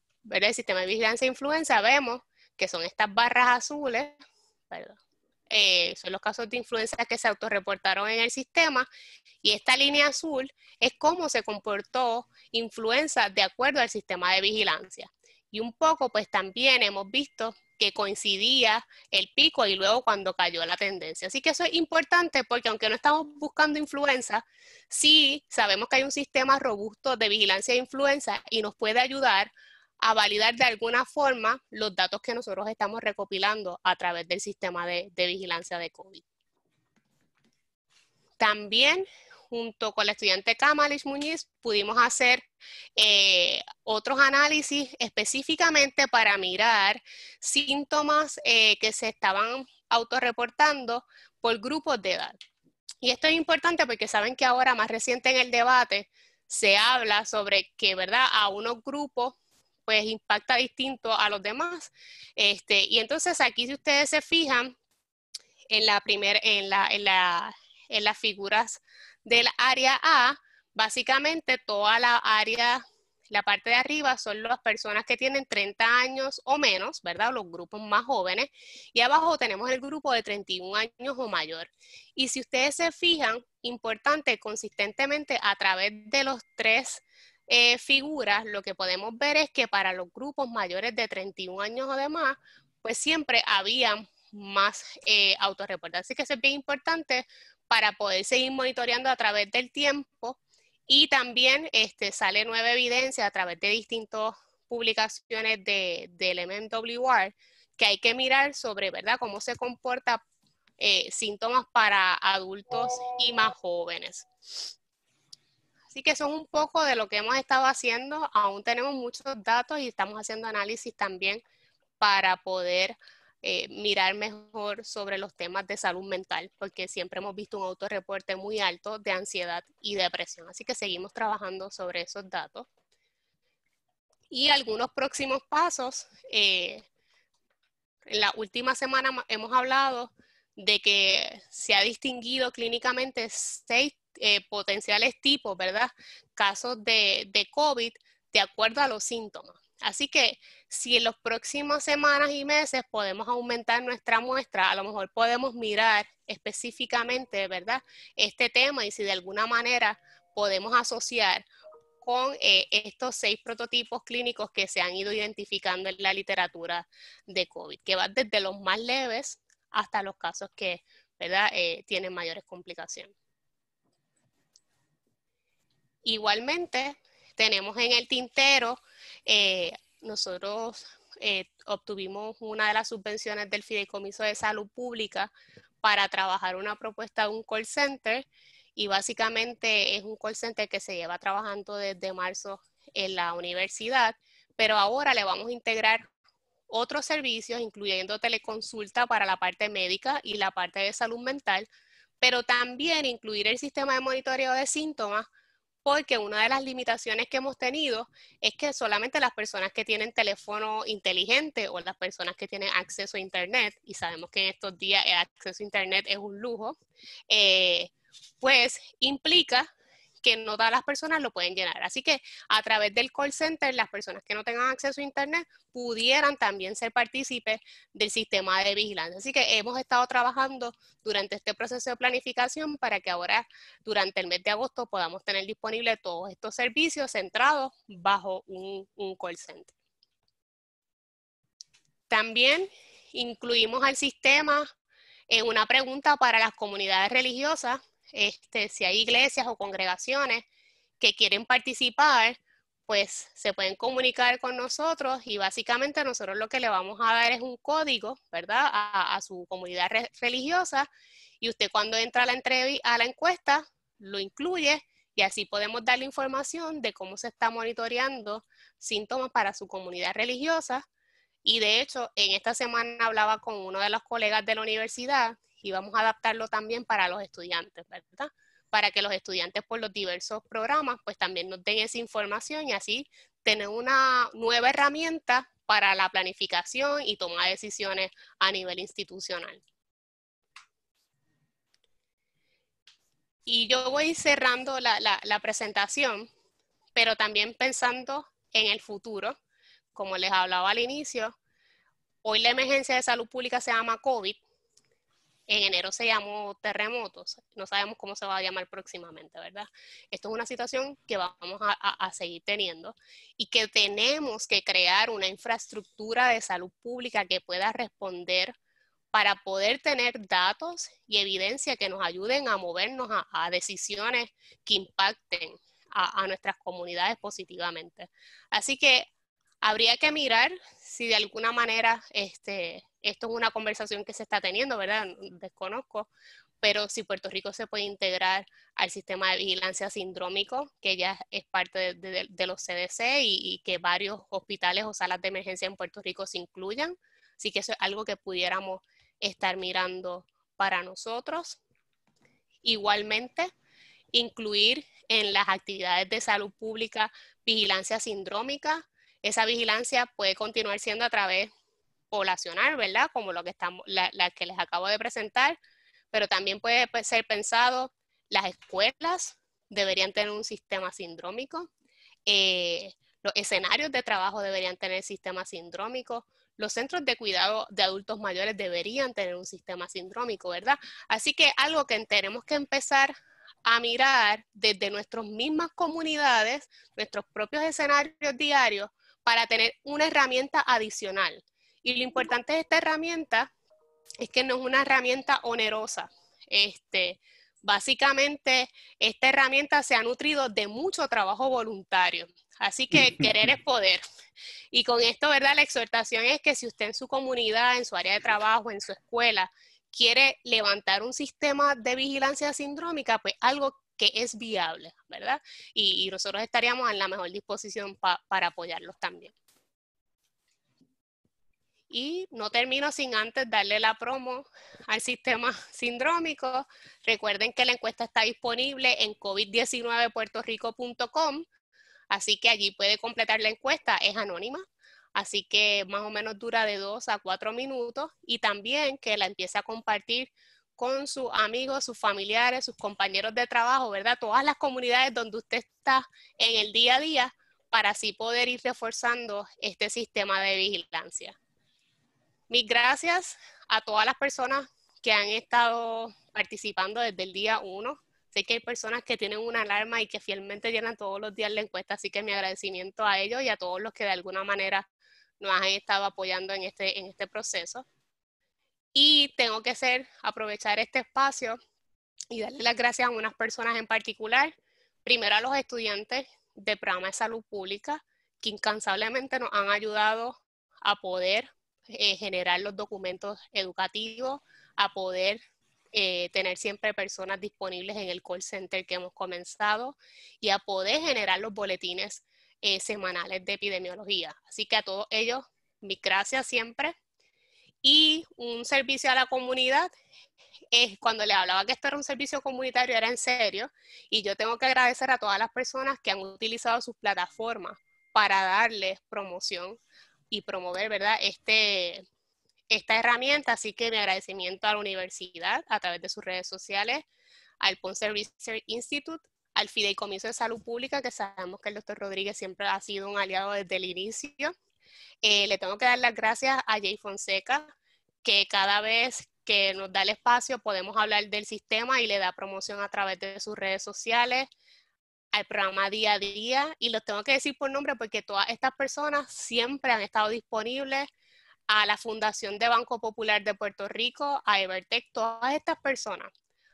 sistema de vigilancia de influenza, vemos que son estas barras azules, perdón, eh, son los casos de influenza que se autorreportaron en el sistema, y esta línea azul es cómo se comportó influenza de acuerdo al sistema de vigilancia. Y un poco, pues también hemos visto que coincidía el pico y luego cuando cayó la tendencia. Así que eso es importante porque aunque no estamos buscando influenza, sí sabemos que hay un sistema robusto de vigilancia de influenza y nos puede ayudar a validar de alguna forma los datos que nosotros estamos recopilando a través del sistema de, vigilancia de COVID. También junto con la estudiante Kamalish Muñiz, pudimos hacer eh, otros análisis específicamente para mirar síntomas eh, que se estaban autorreportando por grupos de edad. Y esto es importante porque saben que ahora, más reciente en el debate, se habla sobre que, ¿verdad?, a unos grupos pues impacta distinto a los demás. Este, y entonces aquí si ustedes se fijan en la en en en las figuras del área A, básicamente toda la área la parte de arriba son las personas que tienen 30 años o menos, ¿verdad? Los grupos más jóvenes. Y abajo tenemos el grupo de 31 años o mayor. Y si ustedes se fijan, importante, consistentemente a través de los tres eh, figuras, lo que podemos ver es que para los grupos mayores de 31 años o demás, pues siempre había más eh, autorreportes. Así que es bien importante para poder seguir monitoreando a través del tiempo y también este, sale nueva evidencia a través de distintas publicaciones de, del MMWR que hay que mirar sobre, ¿verdad?, cómo se comporta eh, síntomas para adultos y más jóvenes. Así que son un poco de lo que hemos estado haciendo. Aún tenemos muchos datos y estamos haciendo análisis también para poder eh, mirar mejor sobre los temas de salud mental, porque siempre hemos visto un autorreporte muy alto de ansiedad y depresión. Así que seguimos trabajando sobre esos datos. Y algunos próximos pasos. Eh, en la última semana hemos hablado de que se ha distinguido clínicamente seis eh, potenciales tipos, ¿verdad? Casos de, de COVID de acuerdo a los síntomas. Así que si en las próximas semanas y meses podemos aumentar nuestra muestra, a lo mejor podemos mirar específicamente, ¿verdad? Este tema y si de alguna manera podemos asociar con eh, estos seis prototipos clínicos que se han ido identificando en la literatura de COVID, que van desde los más leves hasta los casos que, ¿verdad?, eh, tienen mayores complicaciones. Igualmente, tenemos en el tintero, eh, nosotros eh, obtuvimos una de las subvenciones del Fideicomiso de Salud Pública para trabajar una propuesta de un call center y básicamente es un call center que se lleva trabajando desde marzo en la universidad, pero ahora le vamos a integrar otros servicios, incluyendo teleconsulta para la parte médica y la parte de salud mental, pero también incluir el sistema de monitoreo de síntomas porque una de las limitaciones que hemos tenido es que solamente las personas que tienen teléfono inteligente o las personas que tienen acceso a Internet, y sabemos que en estos días el acceso a Internet es un lujo, eh, pues implica que no todas las personas lo pueden llenar. Así que a través del call center, las personas que no tengan acceso a Internet pudieran también ser partícipes del sistema de vigilancia. Así que hemos estado trabajando durante este proceso de planificación para que ahora, durante el mes de agosto, podamos tener disponibles todos estos servicios centrados bajo un, un call center. También incluimos al sistema en una pregunta para las comunidades religiosas este, si hay iglesias o congregaciones que quieren participar, pues se pueden comunicar con nosotros y básicamente nosotros lo que le vamos a dar es un código, ¿verdad? A, su comunidad religiosa y usted cuando entra a la, a la encuesta lo incluye y así podemos darle información de cómo se está monitoreando síntomas para su comunidad religiosa. Y de hecho, en esta semana hablaba con uno de los colegas de la universidad y vamos a adaptarlo también para los estudiantes, ¿verdad? Para que los estudiantes por los diversos programas pues también nos den esa información y así tener una nueva herramienta para la planificación y toma de decisiones a nivel institucional. Y yo voy cerrando la, presentación, pero también pensando en el futuro. Como les hablaba al inicio, hoy la emergencia de salud pública se llama COVID, en enero se llamó terremotos, no sabemos cómo se va a llamar próximamente, ¿verdad? Esto es una situación que vamos a, seguir teniendo y que tenemos que crear una infraestructura de salud pública que pueda responder para poder tener datos y evidencia que nos ayuden a movernos a, decisiones que impacten a, nuestras comunidades positivamente. Así que habría que mirar si de alguna manera este, esto es una conversación que se está teniendo, ¿verdad? Desconozco, pero si Puerto Rico se puede integrar al sistema de vigilancia sindrómico, que ya es parte de, los CDC y, y, que varios hospitales o salas de emergencia en Puerto Rico se incluyan. Así que eso es algo que pudiéramos estar mirando para nosotros. Igualmente, incluir en las actividades de salud pública vigilancia sindrómica, esa vigilancia puede continuar siendo a través poblacional, ¿verdad? Como lo que estamos, la, que les acabo de presentar, pero también puede, pues, ser pensado las escuelas deberían tener un sistema sindrómico, eh, los escenarios de trabajo deberían tener sistema sindrómico, los centros de cuidado de adultos mayores deberían tener un sistema sindrómico, ¿verdad? Así que algo que tenemos que empezar a mirar desde nuestras mismas comunidades, nuestros propios escenarios diarios, para tener una herramienta adicional. Y lo importante de esta herramienta es que no es una herramienta onerosa. Este, básicamente, esta herramienta se ha nutrido de mucho trabajo voluntario. Así que querer es poder. Y con esto, ¿verdad? La exhortación es que si usted en su comunidad, en su área de trabajo, en su escuela, quiere levantar un sistema de vigilancia sindrómica, pues algo que es viable, ¿verdad? Y, nosotros estaríamos en la mejor disposición para apoyarlos también. Y no termino sin antes darle la promo al sistema sindrómico. Recuerden que la encuesta está disponible en covid19puertorico.com, así que allí puede completar la encuesta, es anónima, así que más o menos dura de dos a cuatro minutos y también que la empiece a compartir con sus amigos, sus familiares, sus compañeros de trabajo, ¿verdad? Todas las comunidades donde usted está en el día a día para así poder ir reforzando este sistema de vigilancia. Mis gracias a todas las personas que han estado participando desde el día uno. Sé que hay personas que tienen una alarma y que fielmente llenan todos los días la encuesta, así que mi agradecimiento a ellos y a todos los que de alguna manera nos han estado apoyando en este, en este proceso. Y tengo que ser, aprovechar este espacio y darle las gracias a unas personas en particular. Primero a los estudiantes de programa de salud pública, que incansablemente nos han ayudado a poder eh, generar los documentos educativos, a poder eh, tener siempre personas disponibles en el call center que hemos comenzado y a poder generar los boletines eh, semanales de epidemiología. Así que a todos ellos, mi gracias siempre y un servicio a la comunidad. es cuando le hablaba que esto era un servicio comunitario era en serio y yo tengo que agradecer a todas las personas que han utilizado sus plataformas para darles promoción y promover, ¿verdad? Este, esta herramienta, así que mi agradecimiento a la universidad a través de sus redes sociales, al Ponce Institute, al Fideicomiso de Salud Pública, que sabemos que el doctor Rodríguez siempre ha sido un aliado desde el inicio, eh, le tengo que dar las gracias a Jay Fonseca, que cada vez que nos da el espacio podemos hablar del sistema y le da promoción a través de sus redes sociales, al programa día a día. Y los tengo que decir por nombre porque todas estas personas siempre han estado disponibles a la Fundación de Banco Popular de Puerto Rico, a Evertech, todas estas personas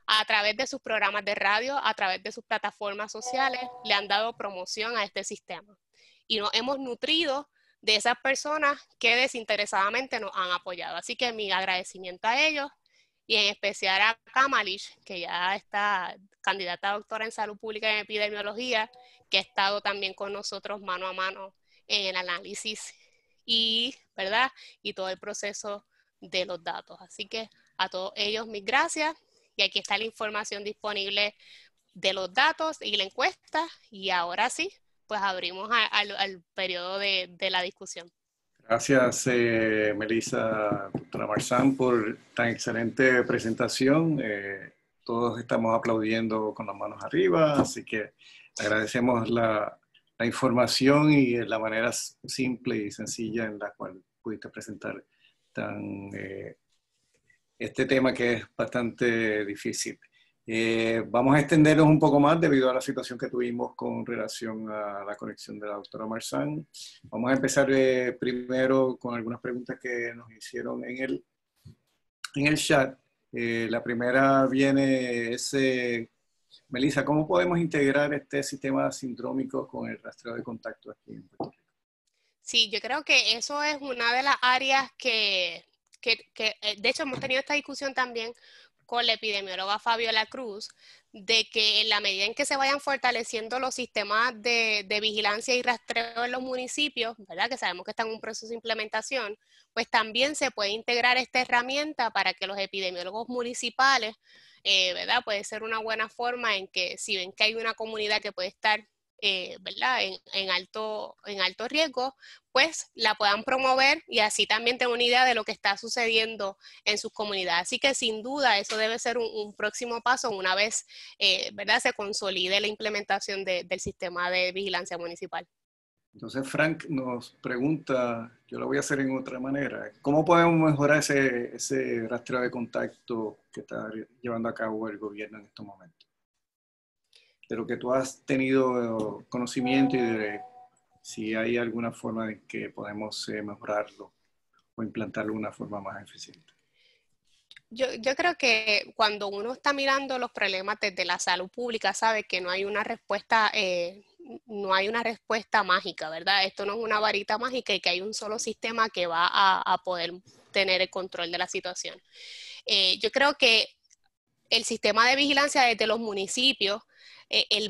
a través de sus programas de radio, a través de sus plataformas sociales, le han dado promoción a este sistema. Y nos hemos nutrido de esas personas que desinteresadamente nos han apoyado. Así que mi agradecimiento a ellos y en especial a Kamalish, que ya está candidata a doctora en salud pública y en epidemiología, que ha estado también con nosotros mano a mano en el análisis y, ¿verdad? y todo el proceso de los datos. Así que a todos ellos mis gracias y aquí está la información disponible de los datos y la encuesta y ahora sí pues abrimos al periodo de, la discusión. Gracias, eh, Melissa Tramarzán, por tan excelente presentación. Eh, todos estamos aplaudiendo con las manos arriba, así que agradecemos la, información y la manera simple y sencilla en la cual pudiste presentar tan, eh, este tema que es bastante difícil. Eh, vamos a extendernos un poco más debido a la situación que tuvimos con relación a la conexión de la doctora Marzán. Vamos a empezar eh, primero con algunas preguntas que nos hicieron en el, en el chat. Eh, la primera viene, es, Melissa, ¿cómo podemos integrar este sistema sindrómico con el rastreo de contacto aquí en Puerto Rico? Sí, yo creo que eso es una de las áreas que, que, que de hecho hemos tenido esta discusión también con la epidemióloga Fabiola Cruz de que en la medida en que se vayan fortaleciendo los sistemas de, vigilancia y rastreo en los municipios, ¿verdad? que sabemos que están en un proceso de implementación, pues también se puede integrar esta herramienta para que los epidemiólogos municipales, eh, ¿verdad? puede ser una buena forma en que si ven que hay una comunidad que puede estar eh, en, alto, en alto riesgo, pues la puedan promover y así también tengan una idea de lo que está sucediendo en sus comunidades. Así que sin duda eso debe ser un, próximo paso una vez eh, ¿verdad? se consolide la implementación del sistema de vigilancia municipal. Entonces Frank nos pregunta, yo lo voy a hacer en otra manera, ¿cómo podemos mejorar ese, ese rastreo de contacto que está llevando a cabo el gobierno en estos momentos? de lo que tú has tenido eh, conocimiento y de si hay alguna forma de que podemos eh, mejorarlo o implantarlo de una forma más eficiente. Yo, creo que cuando uno está mirando los problemas desde la salud pública, sabe que no hay una respuesta, eh, no hay una respuesta mágica, ¿verdad? Esto no es una varita mágica y que hay un solo sistema que va a, poder tener el control de la situación. yo creo que el sistema de vigilancia desde los municipios eh,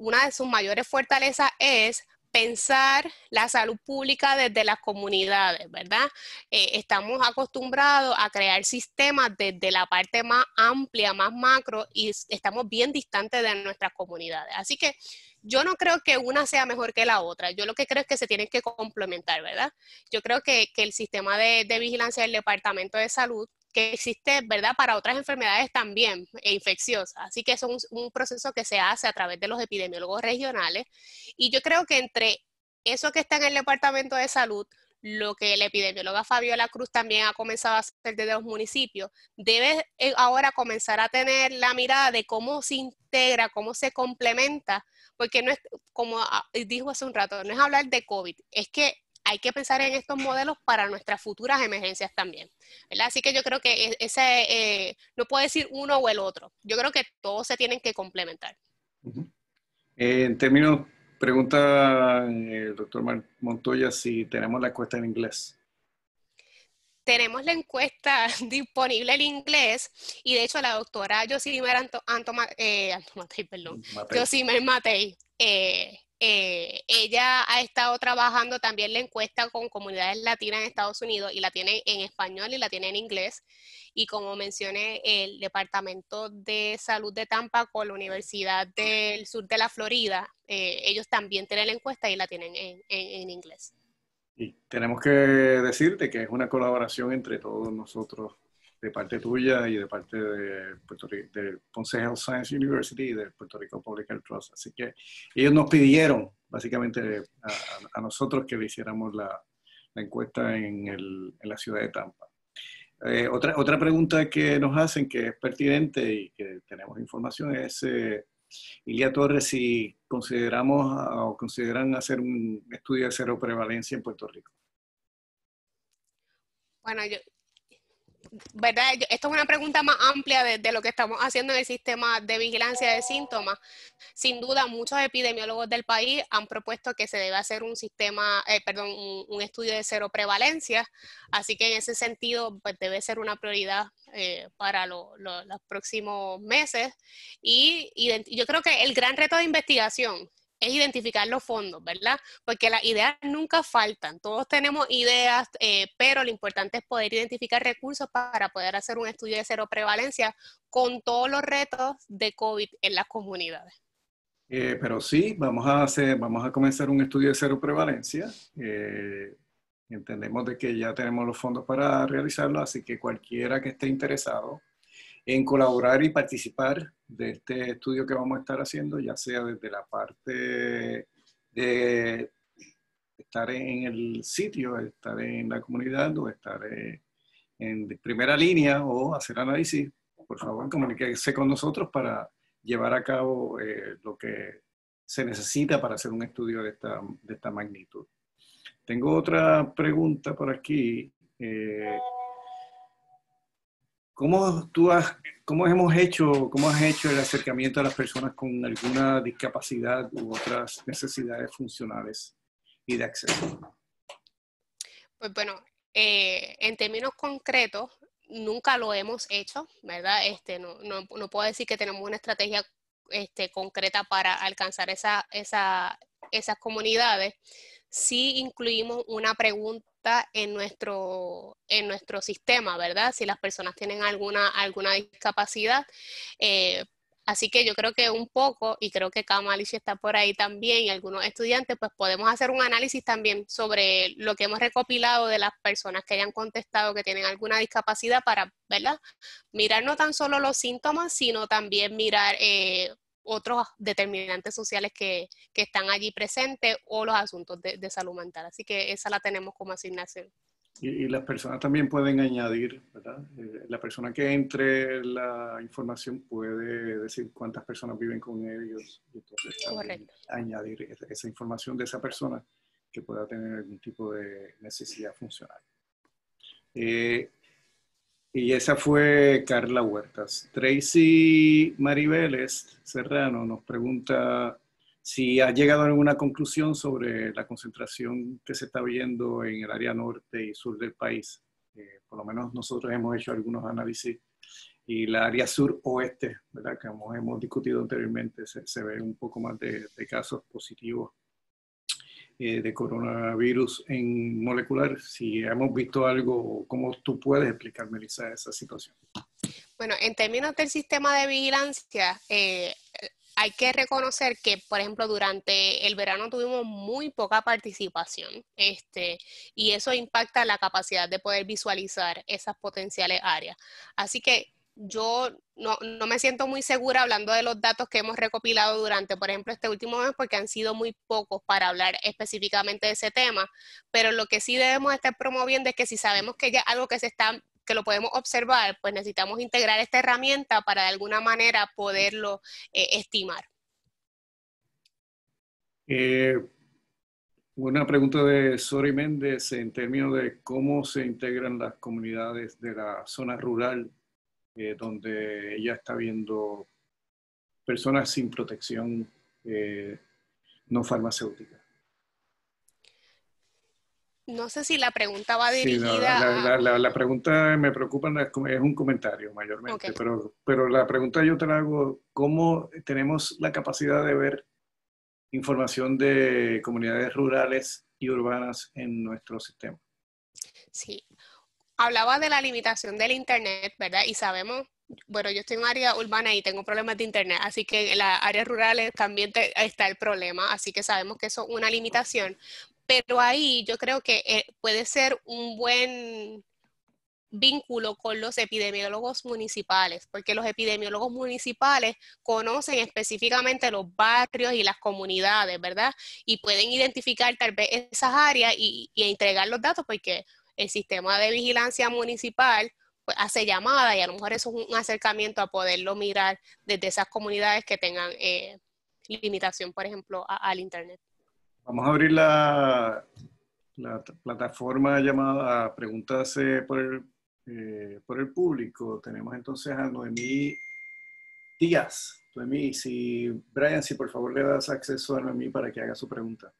una de sus mayores fortalezas es pensar la salud pública desde las comunidades, ¿verdad? Eh, estamos acostumbrados a crear sistemas desde la parte más amplia, más macro, y estamos bien distantes de nuestras comunidades. Así que yo no creo que una sea mejor que la otra, yo lo que creo es que se tienen que complementar, ¿verdad? Yo creo que, el sistema de vigilancia del Departamento de Salud que existe, ¿verdad?, para otras enfermedades también e infecciosas. Así que es un, proceso que se hace a través de los epidemiólogos regionales. Y yo creo que entre eso que está en el Departamento de Salud, lo que el epidemióloga Fabiola Cruz también ha comenzado a hacer desde los municipios, debe eh, ahora comenzar a tener la mirada de cómo se integra, cómo se complementa, porque no es, como ah, dijo hace un rato, no es hablar de COVID, es que hay que pensar en estos modelos para nuestras futuras emergencias también, Así que yo creo que e, ese, eh, no puede decir uno o el otro, yo creo que todos se tienen que complementar. Eh, en términos, pregunta eh, el doctor Montoya si tenemos la encuesta en inglés tenemos la encuesta disponible en inglés y de hecho la doctora Josimer eh, Matei, eh, ella ha estado trabajando también la encuesta con comunidades latinas en Estados Unidos y la tiene en español y la tiene en inglés. Y como mencioné, el Departamento de Salud de Tampa con la Universidad del Sur de la Florida, eh, ellos también tienen la encuesta y la tienen en, en, en inglés. Y tenemos que decirte que es una colaboración entre todos nosotros de parte tuya y de parte de, Puerto Rico, de Ponce Health Science University y del Puerto Rico Public Health Trust. Así que ellos nos pidieron básicamente a, nosotros que hiciéramos la, encuesta en, la ciudad de Tampa. Eh, otra, otra pregunta que nos hacen que es pertinente y que tenemos información es, eh, Ilia Torres, si consideramos o consideran hacer un estudio de cero prevalencia en Puerto Rico. Bueno, yo, ¿verdad? Esto es una pregunta más amplia de, lo que estamos haciendo en el sistema de vigilancia de síntomas. Sin duda, muchos epidemiólogos del país han propuesto que se debe hacer un sistema, eh, perdón, un, estudio de cero prevalencia, así que en ese sentido pues, debe ser una prioridad eh, para los próximos meses. y yo creo que el gran reto de investigación es identificar los fondos, ¿verdad? Porque las ideas nunca faltan, todos tenemos ideas, eh, pero lo importante es poder identificar recursos para poder hacer un estudio de cero prevalencia con todos los retos de COVID en las comunidades. Eh, pero sí, vamos a, hacer, vamos a comenzar un estudio de cero prevalencia. Eh, entendemos de que ya tenemos los fondos para realizarlo, así que cualquiera que esté interesado en colaborar y participar de este estudio que vamos a estar haciendo, ya sea desde la parte de estar en el sitio, estar en la comunidad o estar eh, en primera línea o hacer análisis, por favor comuníquese con nosotros para llevar a cabo eh, lo que se necesita para hacer un estudio de esta, magnitud. Tengo otra pregunta por aquí. Eh, ¿Cómo tú has ¿Cómo hemos hecho, cómo has hecho el acercamiento a las personas con alguna discapacidad u otras necesidades funcionales y de acceso? Pues bueno, eh, en términos concretos, nunca lo hemos hecho, ¿verdad? Este, no, no, puedo decir que tenemos una estrategia este, concreta para alcanzar esas comunidades, si incluimos una pregunta en nuestro, en nuestro sistema, ¿verdad? Si las personas tienen alguna, alguna discapacidad. Eh, así que yo creo que un poco, y creo que Kamalish está por ahí también, y algunos estudiantes, pues podemos hacer un análisis también sobre lo que hemos recopilado de las personas que hayan contestado que tienen alguna discapacidad para, ¿verdad? Mirar no tan solo los síntomas, sino también mirar eh, otros determinantes sociales que, que están allí presentes o los asuntos de, salud mental. Así que esa la tenemos como asignación. Y, las personas también pueden añadir, ¿verdad? Eh, la persona que entre la información puede decir cuántas personas viven con ellos. Y Correcto. Añadir esa, información de esa persona que pueda tener algún tipo de necesidad funcional. Eh, y esa fue Carla Huertas. Tracy Maribeles Serrano nos pregunta si ha llegado a alguna conclusión sobre la concentración que se está viendo en el área norte y sur del país. Eh, por lo menos nosotros hemos hecho algunos análisis y la área sur-oeste, ¿verdad? que hemos, discutido anteriormente, se, se, ve un poco más de casos positivos eh, de coronavirus en molecular, si hemos visto algo, ¿cómo tú puedes explicar, Melissa, esa situación? Bueno, en términos del sistema de vigilancia, eh, hay que reconocer que, por ejemplo, durante el verano tuvimos muy poca participación, este, y eso impacta la capacidad de poder visualizar esas potenciales áreas. Así que yo no, me siento muy segura hablando de los datos que hemos recopilado durante, por ejemplo, este último mes, porque han sido muy pocos para hablar específicamente de ese tema, pero lo que sí debemos estar promoviendo es que si sabemos que ya algo que se está que lo podemos observar, pues necesitamos integrar esta herramienta para de alguna manera poderlo eh, estimar. Buena eh, una pregunta de Sori Méndez en términos de cómo se integran las comunidades de la zona rural eh, donde ella está viendo personas sin protección eh, no farmacéutica. No sé si la pregunta va dirigida. la, la, pregunta me preocupa, es un comentario mayormente, pero, pero la pregunta yo te la hago: ¿cómo tenemos la capacidad de ver información de comunidades rurales y urbanas en nuestro sistema? Sí, hablaba de la limitación del Internet, ¿verdad? Y sabemos, bueno, yo estoy en un área urbana y tengo problemas de Internet, así que en las áreas rurales también está el problema, así que sabemos que eso es una limitación. Pero ahí yo creo que eh, puede ser un buen vínculo con los epidemiólogos municipales, porque los epidemiólogos municipales conocen específicamente los barrios y las comunidades, ¿verdad? Y pueden identificar tal vez esas áreas y, y entregar los datos, porque el sistema de vigilancia municipal pues, hace llamada y a lo mejor eso es un acercamiento a poderlo mirar desde esas comunidades que tengan eh, limitación, por ejemplo, al Internet. Vamos a abrir la, plataforma llamada Preguntas eh, por, el, eh, por el público. Tenemos entonces a Noemí Díaz. Noemí, si, Brian, si por favor le das acceso a Noemí para que haga su pregunta.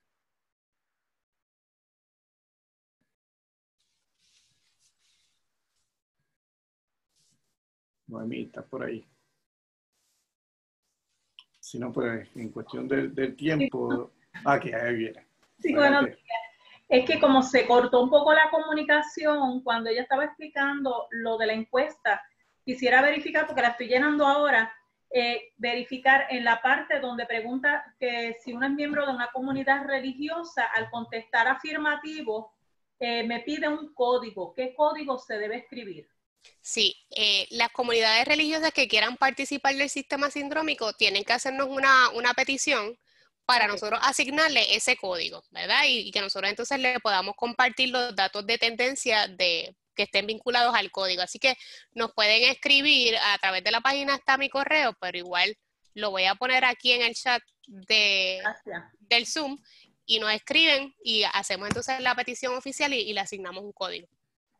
Noemí está por ahí. Si no, pues en cuestión del, tiempo. Ah, que ahí viene. Sí, bueno, es que como se cortó un poco la comunicación cuando ella estaba explicando lo de la encuesta, quisiera verificar, porque la estoy llenando ahora, eh, verificar en la parte donde pregunta que si uno es miembro de una comunidad religiosa, al contestar afirmativo, eh, me pide un código. ¿Qué código se debe escribir? Sí, eh, las comunidades religiosas que quieran participar del sistema sindrómico tienen que hacernos una, petición para nosotros asignarle ese código, ¿verdad? Y, que nosotros entonces le podamos compartir los datos de tendencia de que estén vinculados al código. Así que nos pueden escribir a través de la página está mi correo, pero igual lo voy a poner aquí en el chat de, del Zoom y nos escriben y hacemos entonces la petición oficial y, le asignamos un código.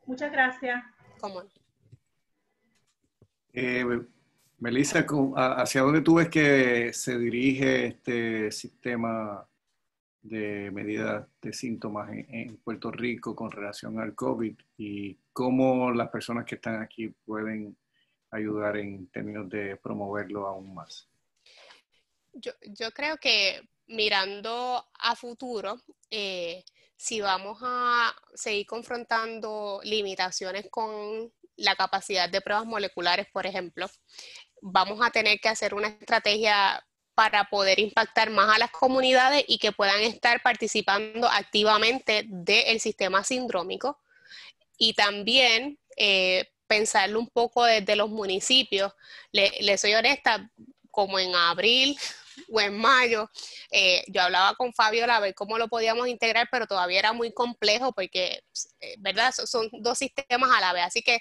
Muchas gracias. ¿Cómo? Eh, Melissa, ¿hacia dónde tú ves que se dirige este sistema de medidas de síntomas en, Puerto Rico con relación al COVID y cómo las personas que están aquí pueden ayudar en términos de promoverlo aún más? Yo, creo que mirando a futuro, eh, si vamos a seguir confrontando limitaciones con la capacidad de pruebas moleculares, por ejemplo, vamos a tener que hacer una estrategia para poder impactar más a las comunidades y que puedan estar participando activamente del sistema sindrómico. Y también eh, pensarlo un poco desde los municipios. Les le soy honesta, como en abril o en mayo. Eh, yo hablaba con Fabio a ver cómo lo podíamos integrar, pero todavía era muy complejo porque, eh, ¿verdad? Son dos sistemas a la vez. Así que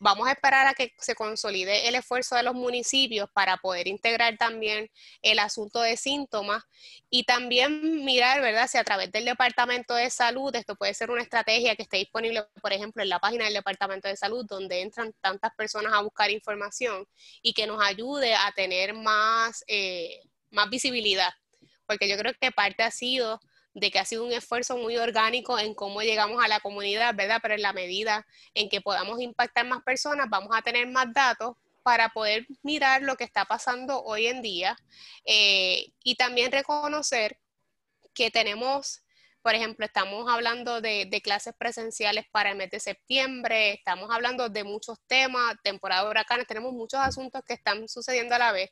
vamos a esperar a que se consolide el esfuerzo de los municipios para poder integrar también el asunto de síntomas y también mirar, ¿verdad?, si a través del Departamento de Salud, esto puede ser una estrategia que esté disponible, por ejemplo, en la página del Departamento de Salud, donde entran tantas personas a buscar información y que nos ayude a tener más... Eh, más visibilidad, porque yo creo que parte ha sido de que ha sido un esfuerzo muy orgánico en cómo llegamos a la comunidad, ¿verdad? Pero en la medida en que podamos impactar más personas, vamos a tener más datos para poder mirar lo que está pasando hoy en día eh, y también reconocer que tenemos por ejemplo, estamos hablando de, clases presenciales para el mes de septiembre, estamos hablando de muchos temas, temporada de huracanes, tenemos muchos asuntos que están sucediendo a la vez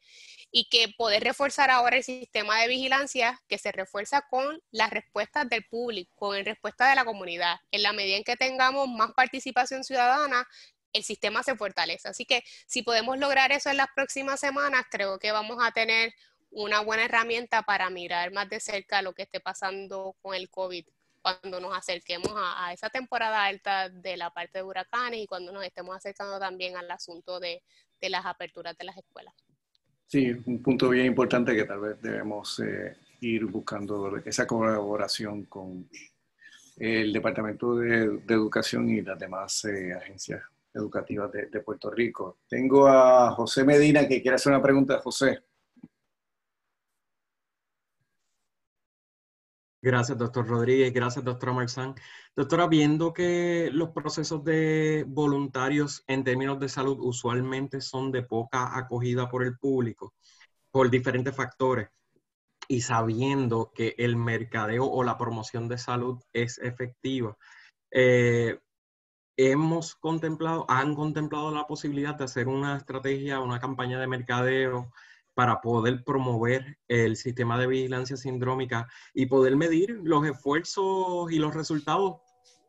y que poder reforzar ahora el sistema de vigilancia que se refuerza con las respuestas del público, con la respuesta de la comunidad. En la medida en que tengamos más participación ciudadana, el sistema se fortalece. Así que si podemos lograr eso en las próximas semanas, creo que vamos a tener una buena herramienta para mirar más de cerca lo que esté pasando con el COVID cuando nos acerquemos a, esa temporada alta de la parte de huracanes y cuando nos estemos acercando también al asunto de, las aperturas de las escuelas. Sí, un punto bien importante que tal vez debemos eh, ir buscando esa colaboración con el Departamento de, Educación y las demás eh, agencias educativas de, de Puerto Rico. Tengo a José Medina que quiere hacer una pregunta. José. Gracias, doctor Rodríguez. Gracias, doctora Marzán. Doctora, viendo que los procesos de voluntarios en términos de salud usualmente son de poca acogida por el público, por diferentes factores, y sabiendo que el mercadeo o la promoción de salud es efectiva, eh, hemos contemplado, han contemplado la posibilidad de hacer una estrategia, una campaña de mercadeo para poder promover el sistema de vigilancia sindrómica y poder medir los esfuerzos y los resultados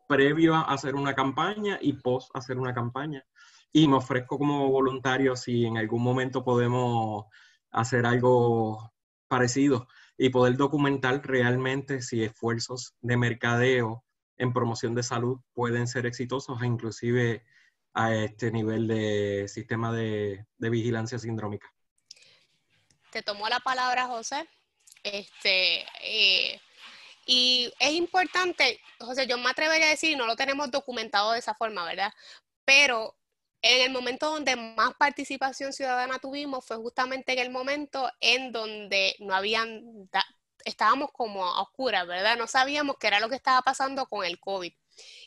previo a hacer una campaña y post hacer una campaña. Y me ofrezco como voluntario si en algún momento podemos hacer algo parecido y poder documentar realmente si esfuerzos de mercadeo en promoción de salud pueden ser exitosos, e inclusive a este nivel de sistema de, de vigilancia sindrómica. Te tomó la palabra, José. Este, eh, y es importante, José, yo me atrevería a decir, no lo tenemos documentado de esa forma, ¿verdad? Pero en el momento donde más participación ciudadana tuvimos fue justamente en el momento en donde no habían, estábamos como a oscuras, ¿verdad? No sabíamos qué era lo que estaba pasando con el COVID.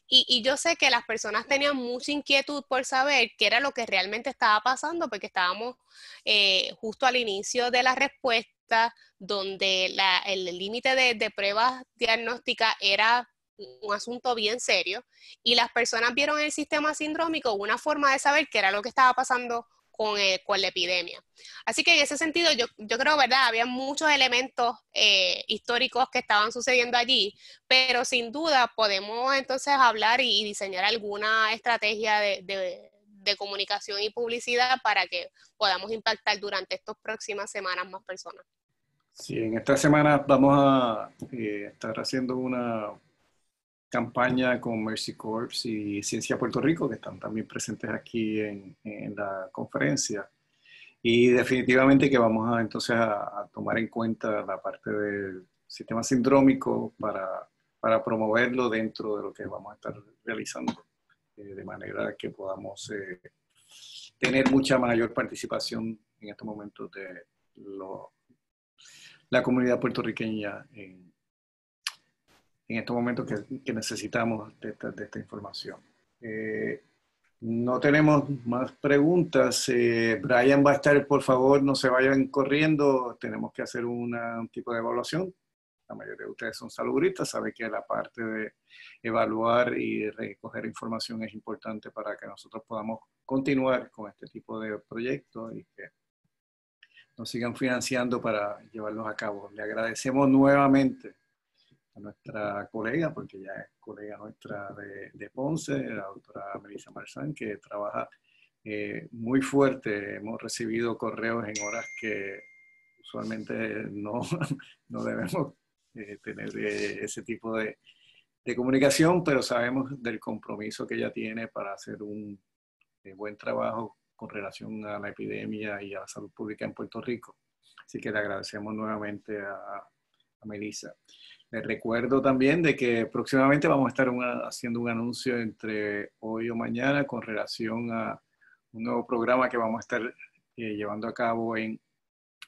Y, yo sé que las personas tenían mucha inquietud por saber qué era lo que realmente estaba pasando, porque estábamos eh, justo al inicio de la respuesta, donde el límite de, pruebas diagnósticas era un asunto bien serio, y las personas vieron el sistema sindrómico una forma de saber qué era lo que estaba pasando eh, con, la epidemia. Así que en ese sentido, yo, yo creo, ¿verdad? Había muchos elementos eh, históricos que estaban sucediendo allí, pero sin duda podemos entonces hablar y, diseñar alguna estrategia de, comunicación y publicidad para que podamos impactar durante estas próximas semanas más personas. Sí, en esta semana vamos a eh, estar haciendo una campaña con Mercy Corps y Ciencia Puerto Rico, que están también presentes aquí en, la conferencia. Y definitivamente que vamos a, entonces a, tomar en cuenta la parte del sistema sindrómico para, para promoverlo dentro de lo que vamos a estar realizando, eh, de manera que podamos eh, tener mucha mayor participación en estos momentos de lo, la comunidad puertorriqueña en, en estos momentos que, necesitamos de esta, información. Eh, no tenemos más preguntas. Eh, Brian va a estar, por favor, no se vayan corriendo. Tenemos que hacer un tipo de evaluación. La mayoría de ustedes son saludistas sabe que la parte de evaluar y recoger información es importante para que nosotros podamos continuar con este tipo de proyectos y que nos sigan financiando para llevarlos a cabo. Le agradecemos nuevamente nuestra colega, porque ya es colega nuestra de, de Ponce, la doctora Melissa Marzán, que trabaja eh, muy fuerte. Hemos recibido correos en horas que usualmente no, no debemos eh, tener eh, ese tipo de, de, comunicación, pero sabemos del compromiso que ella tiene para hacer un buen trabajo con relación a la epidemia y a la salud pública en Puerto Rico. Así que le agradecemos nuevamente a Melissa. Les recuerdo también de que próximamente vamos a estar haciendo un anuncio entre hoy o mañana con relación a un nuevo programa que vamos a estar eh, llevando a cabo en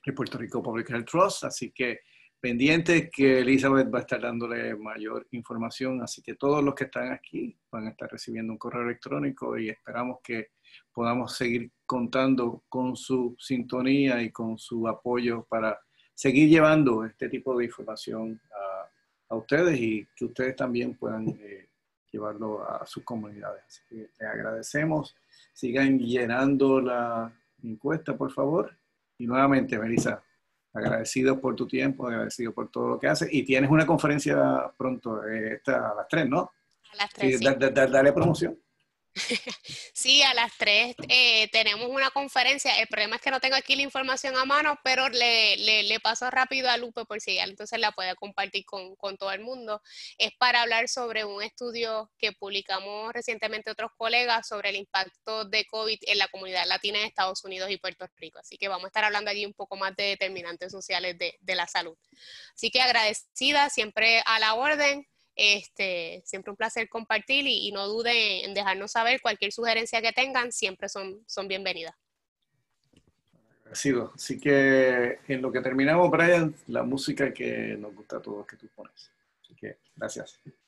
el Puerto Rico Public Health Trust. Así que pendiente que Elizabeth va a estar dándole mayor información. Así que todos los que están aquí van a estar recibiendo un correo electrónico y esperamos que podamos seguir contando con su sintonía y con su apoyo para seguir llevando este tipo de información a a ustedes y que ustedes también puedan eh, llevarlo a sus comunidades. Así que les agradecemos. Sigan llenando la encuesta, por favor. Y nuevamente, Melissa, agradecido por tu tiempo, agradecido por todo lo que haces. Y tienes una conferencia pronto, eh, esta, a las tres, ¿no? A las 3. Sí, dale promoción. Sí, a las 3 eh, tenemos una conferencia. El problema es que no tengo aquí la información a mano, pero le, le, paso rápido a Lupe por si ya entonces la puede compartir con, con, todo el mundo. Es para hablar sobre un estudio que publicamos recientemente otros colegas sobre el impacto de COVID en la comunidad latina de Estados Unidos y Puerto Rico. Así que vamos a estar hablando allí un poco más de determinantes sociales de, de la salud. Así que agradecida, siempre a la orden. Este, siempre un placer compartir y, no duden en dejarnos saber cualquier sugerencia que tengan, siempre son, son bienvenidas. Así que en lo que terminamos, Brian, la música que nos gusta a todos que tú pones. Así que gracias.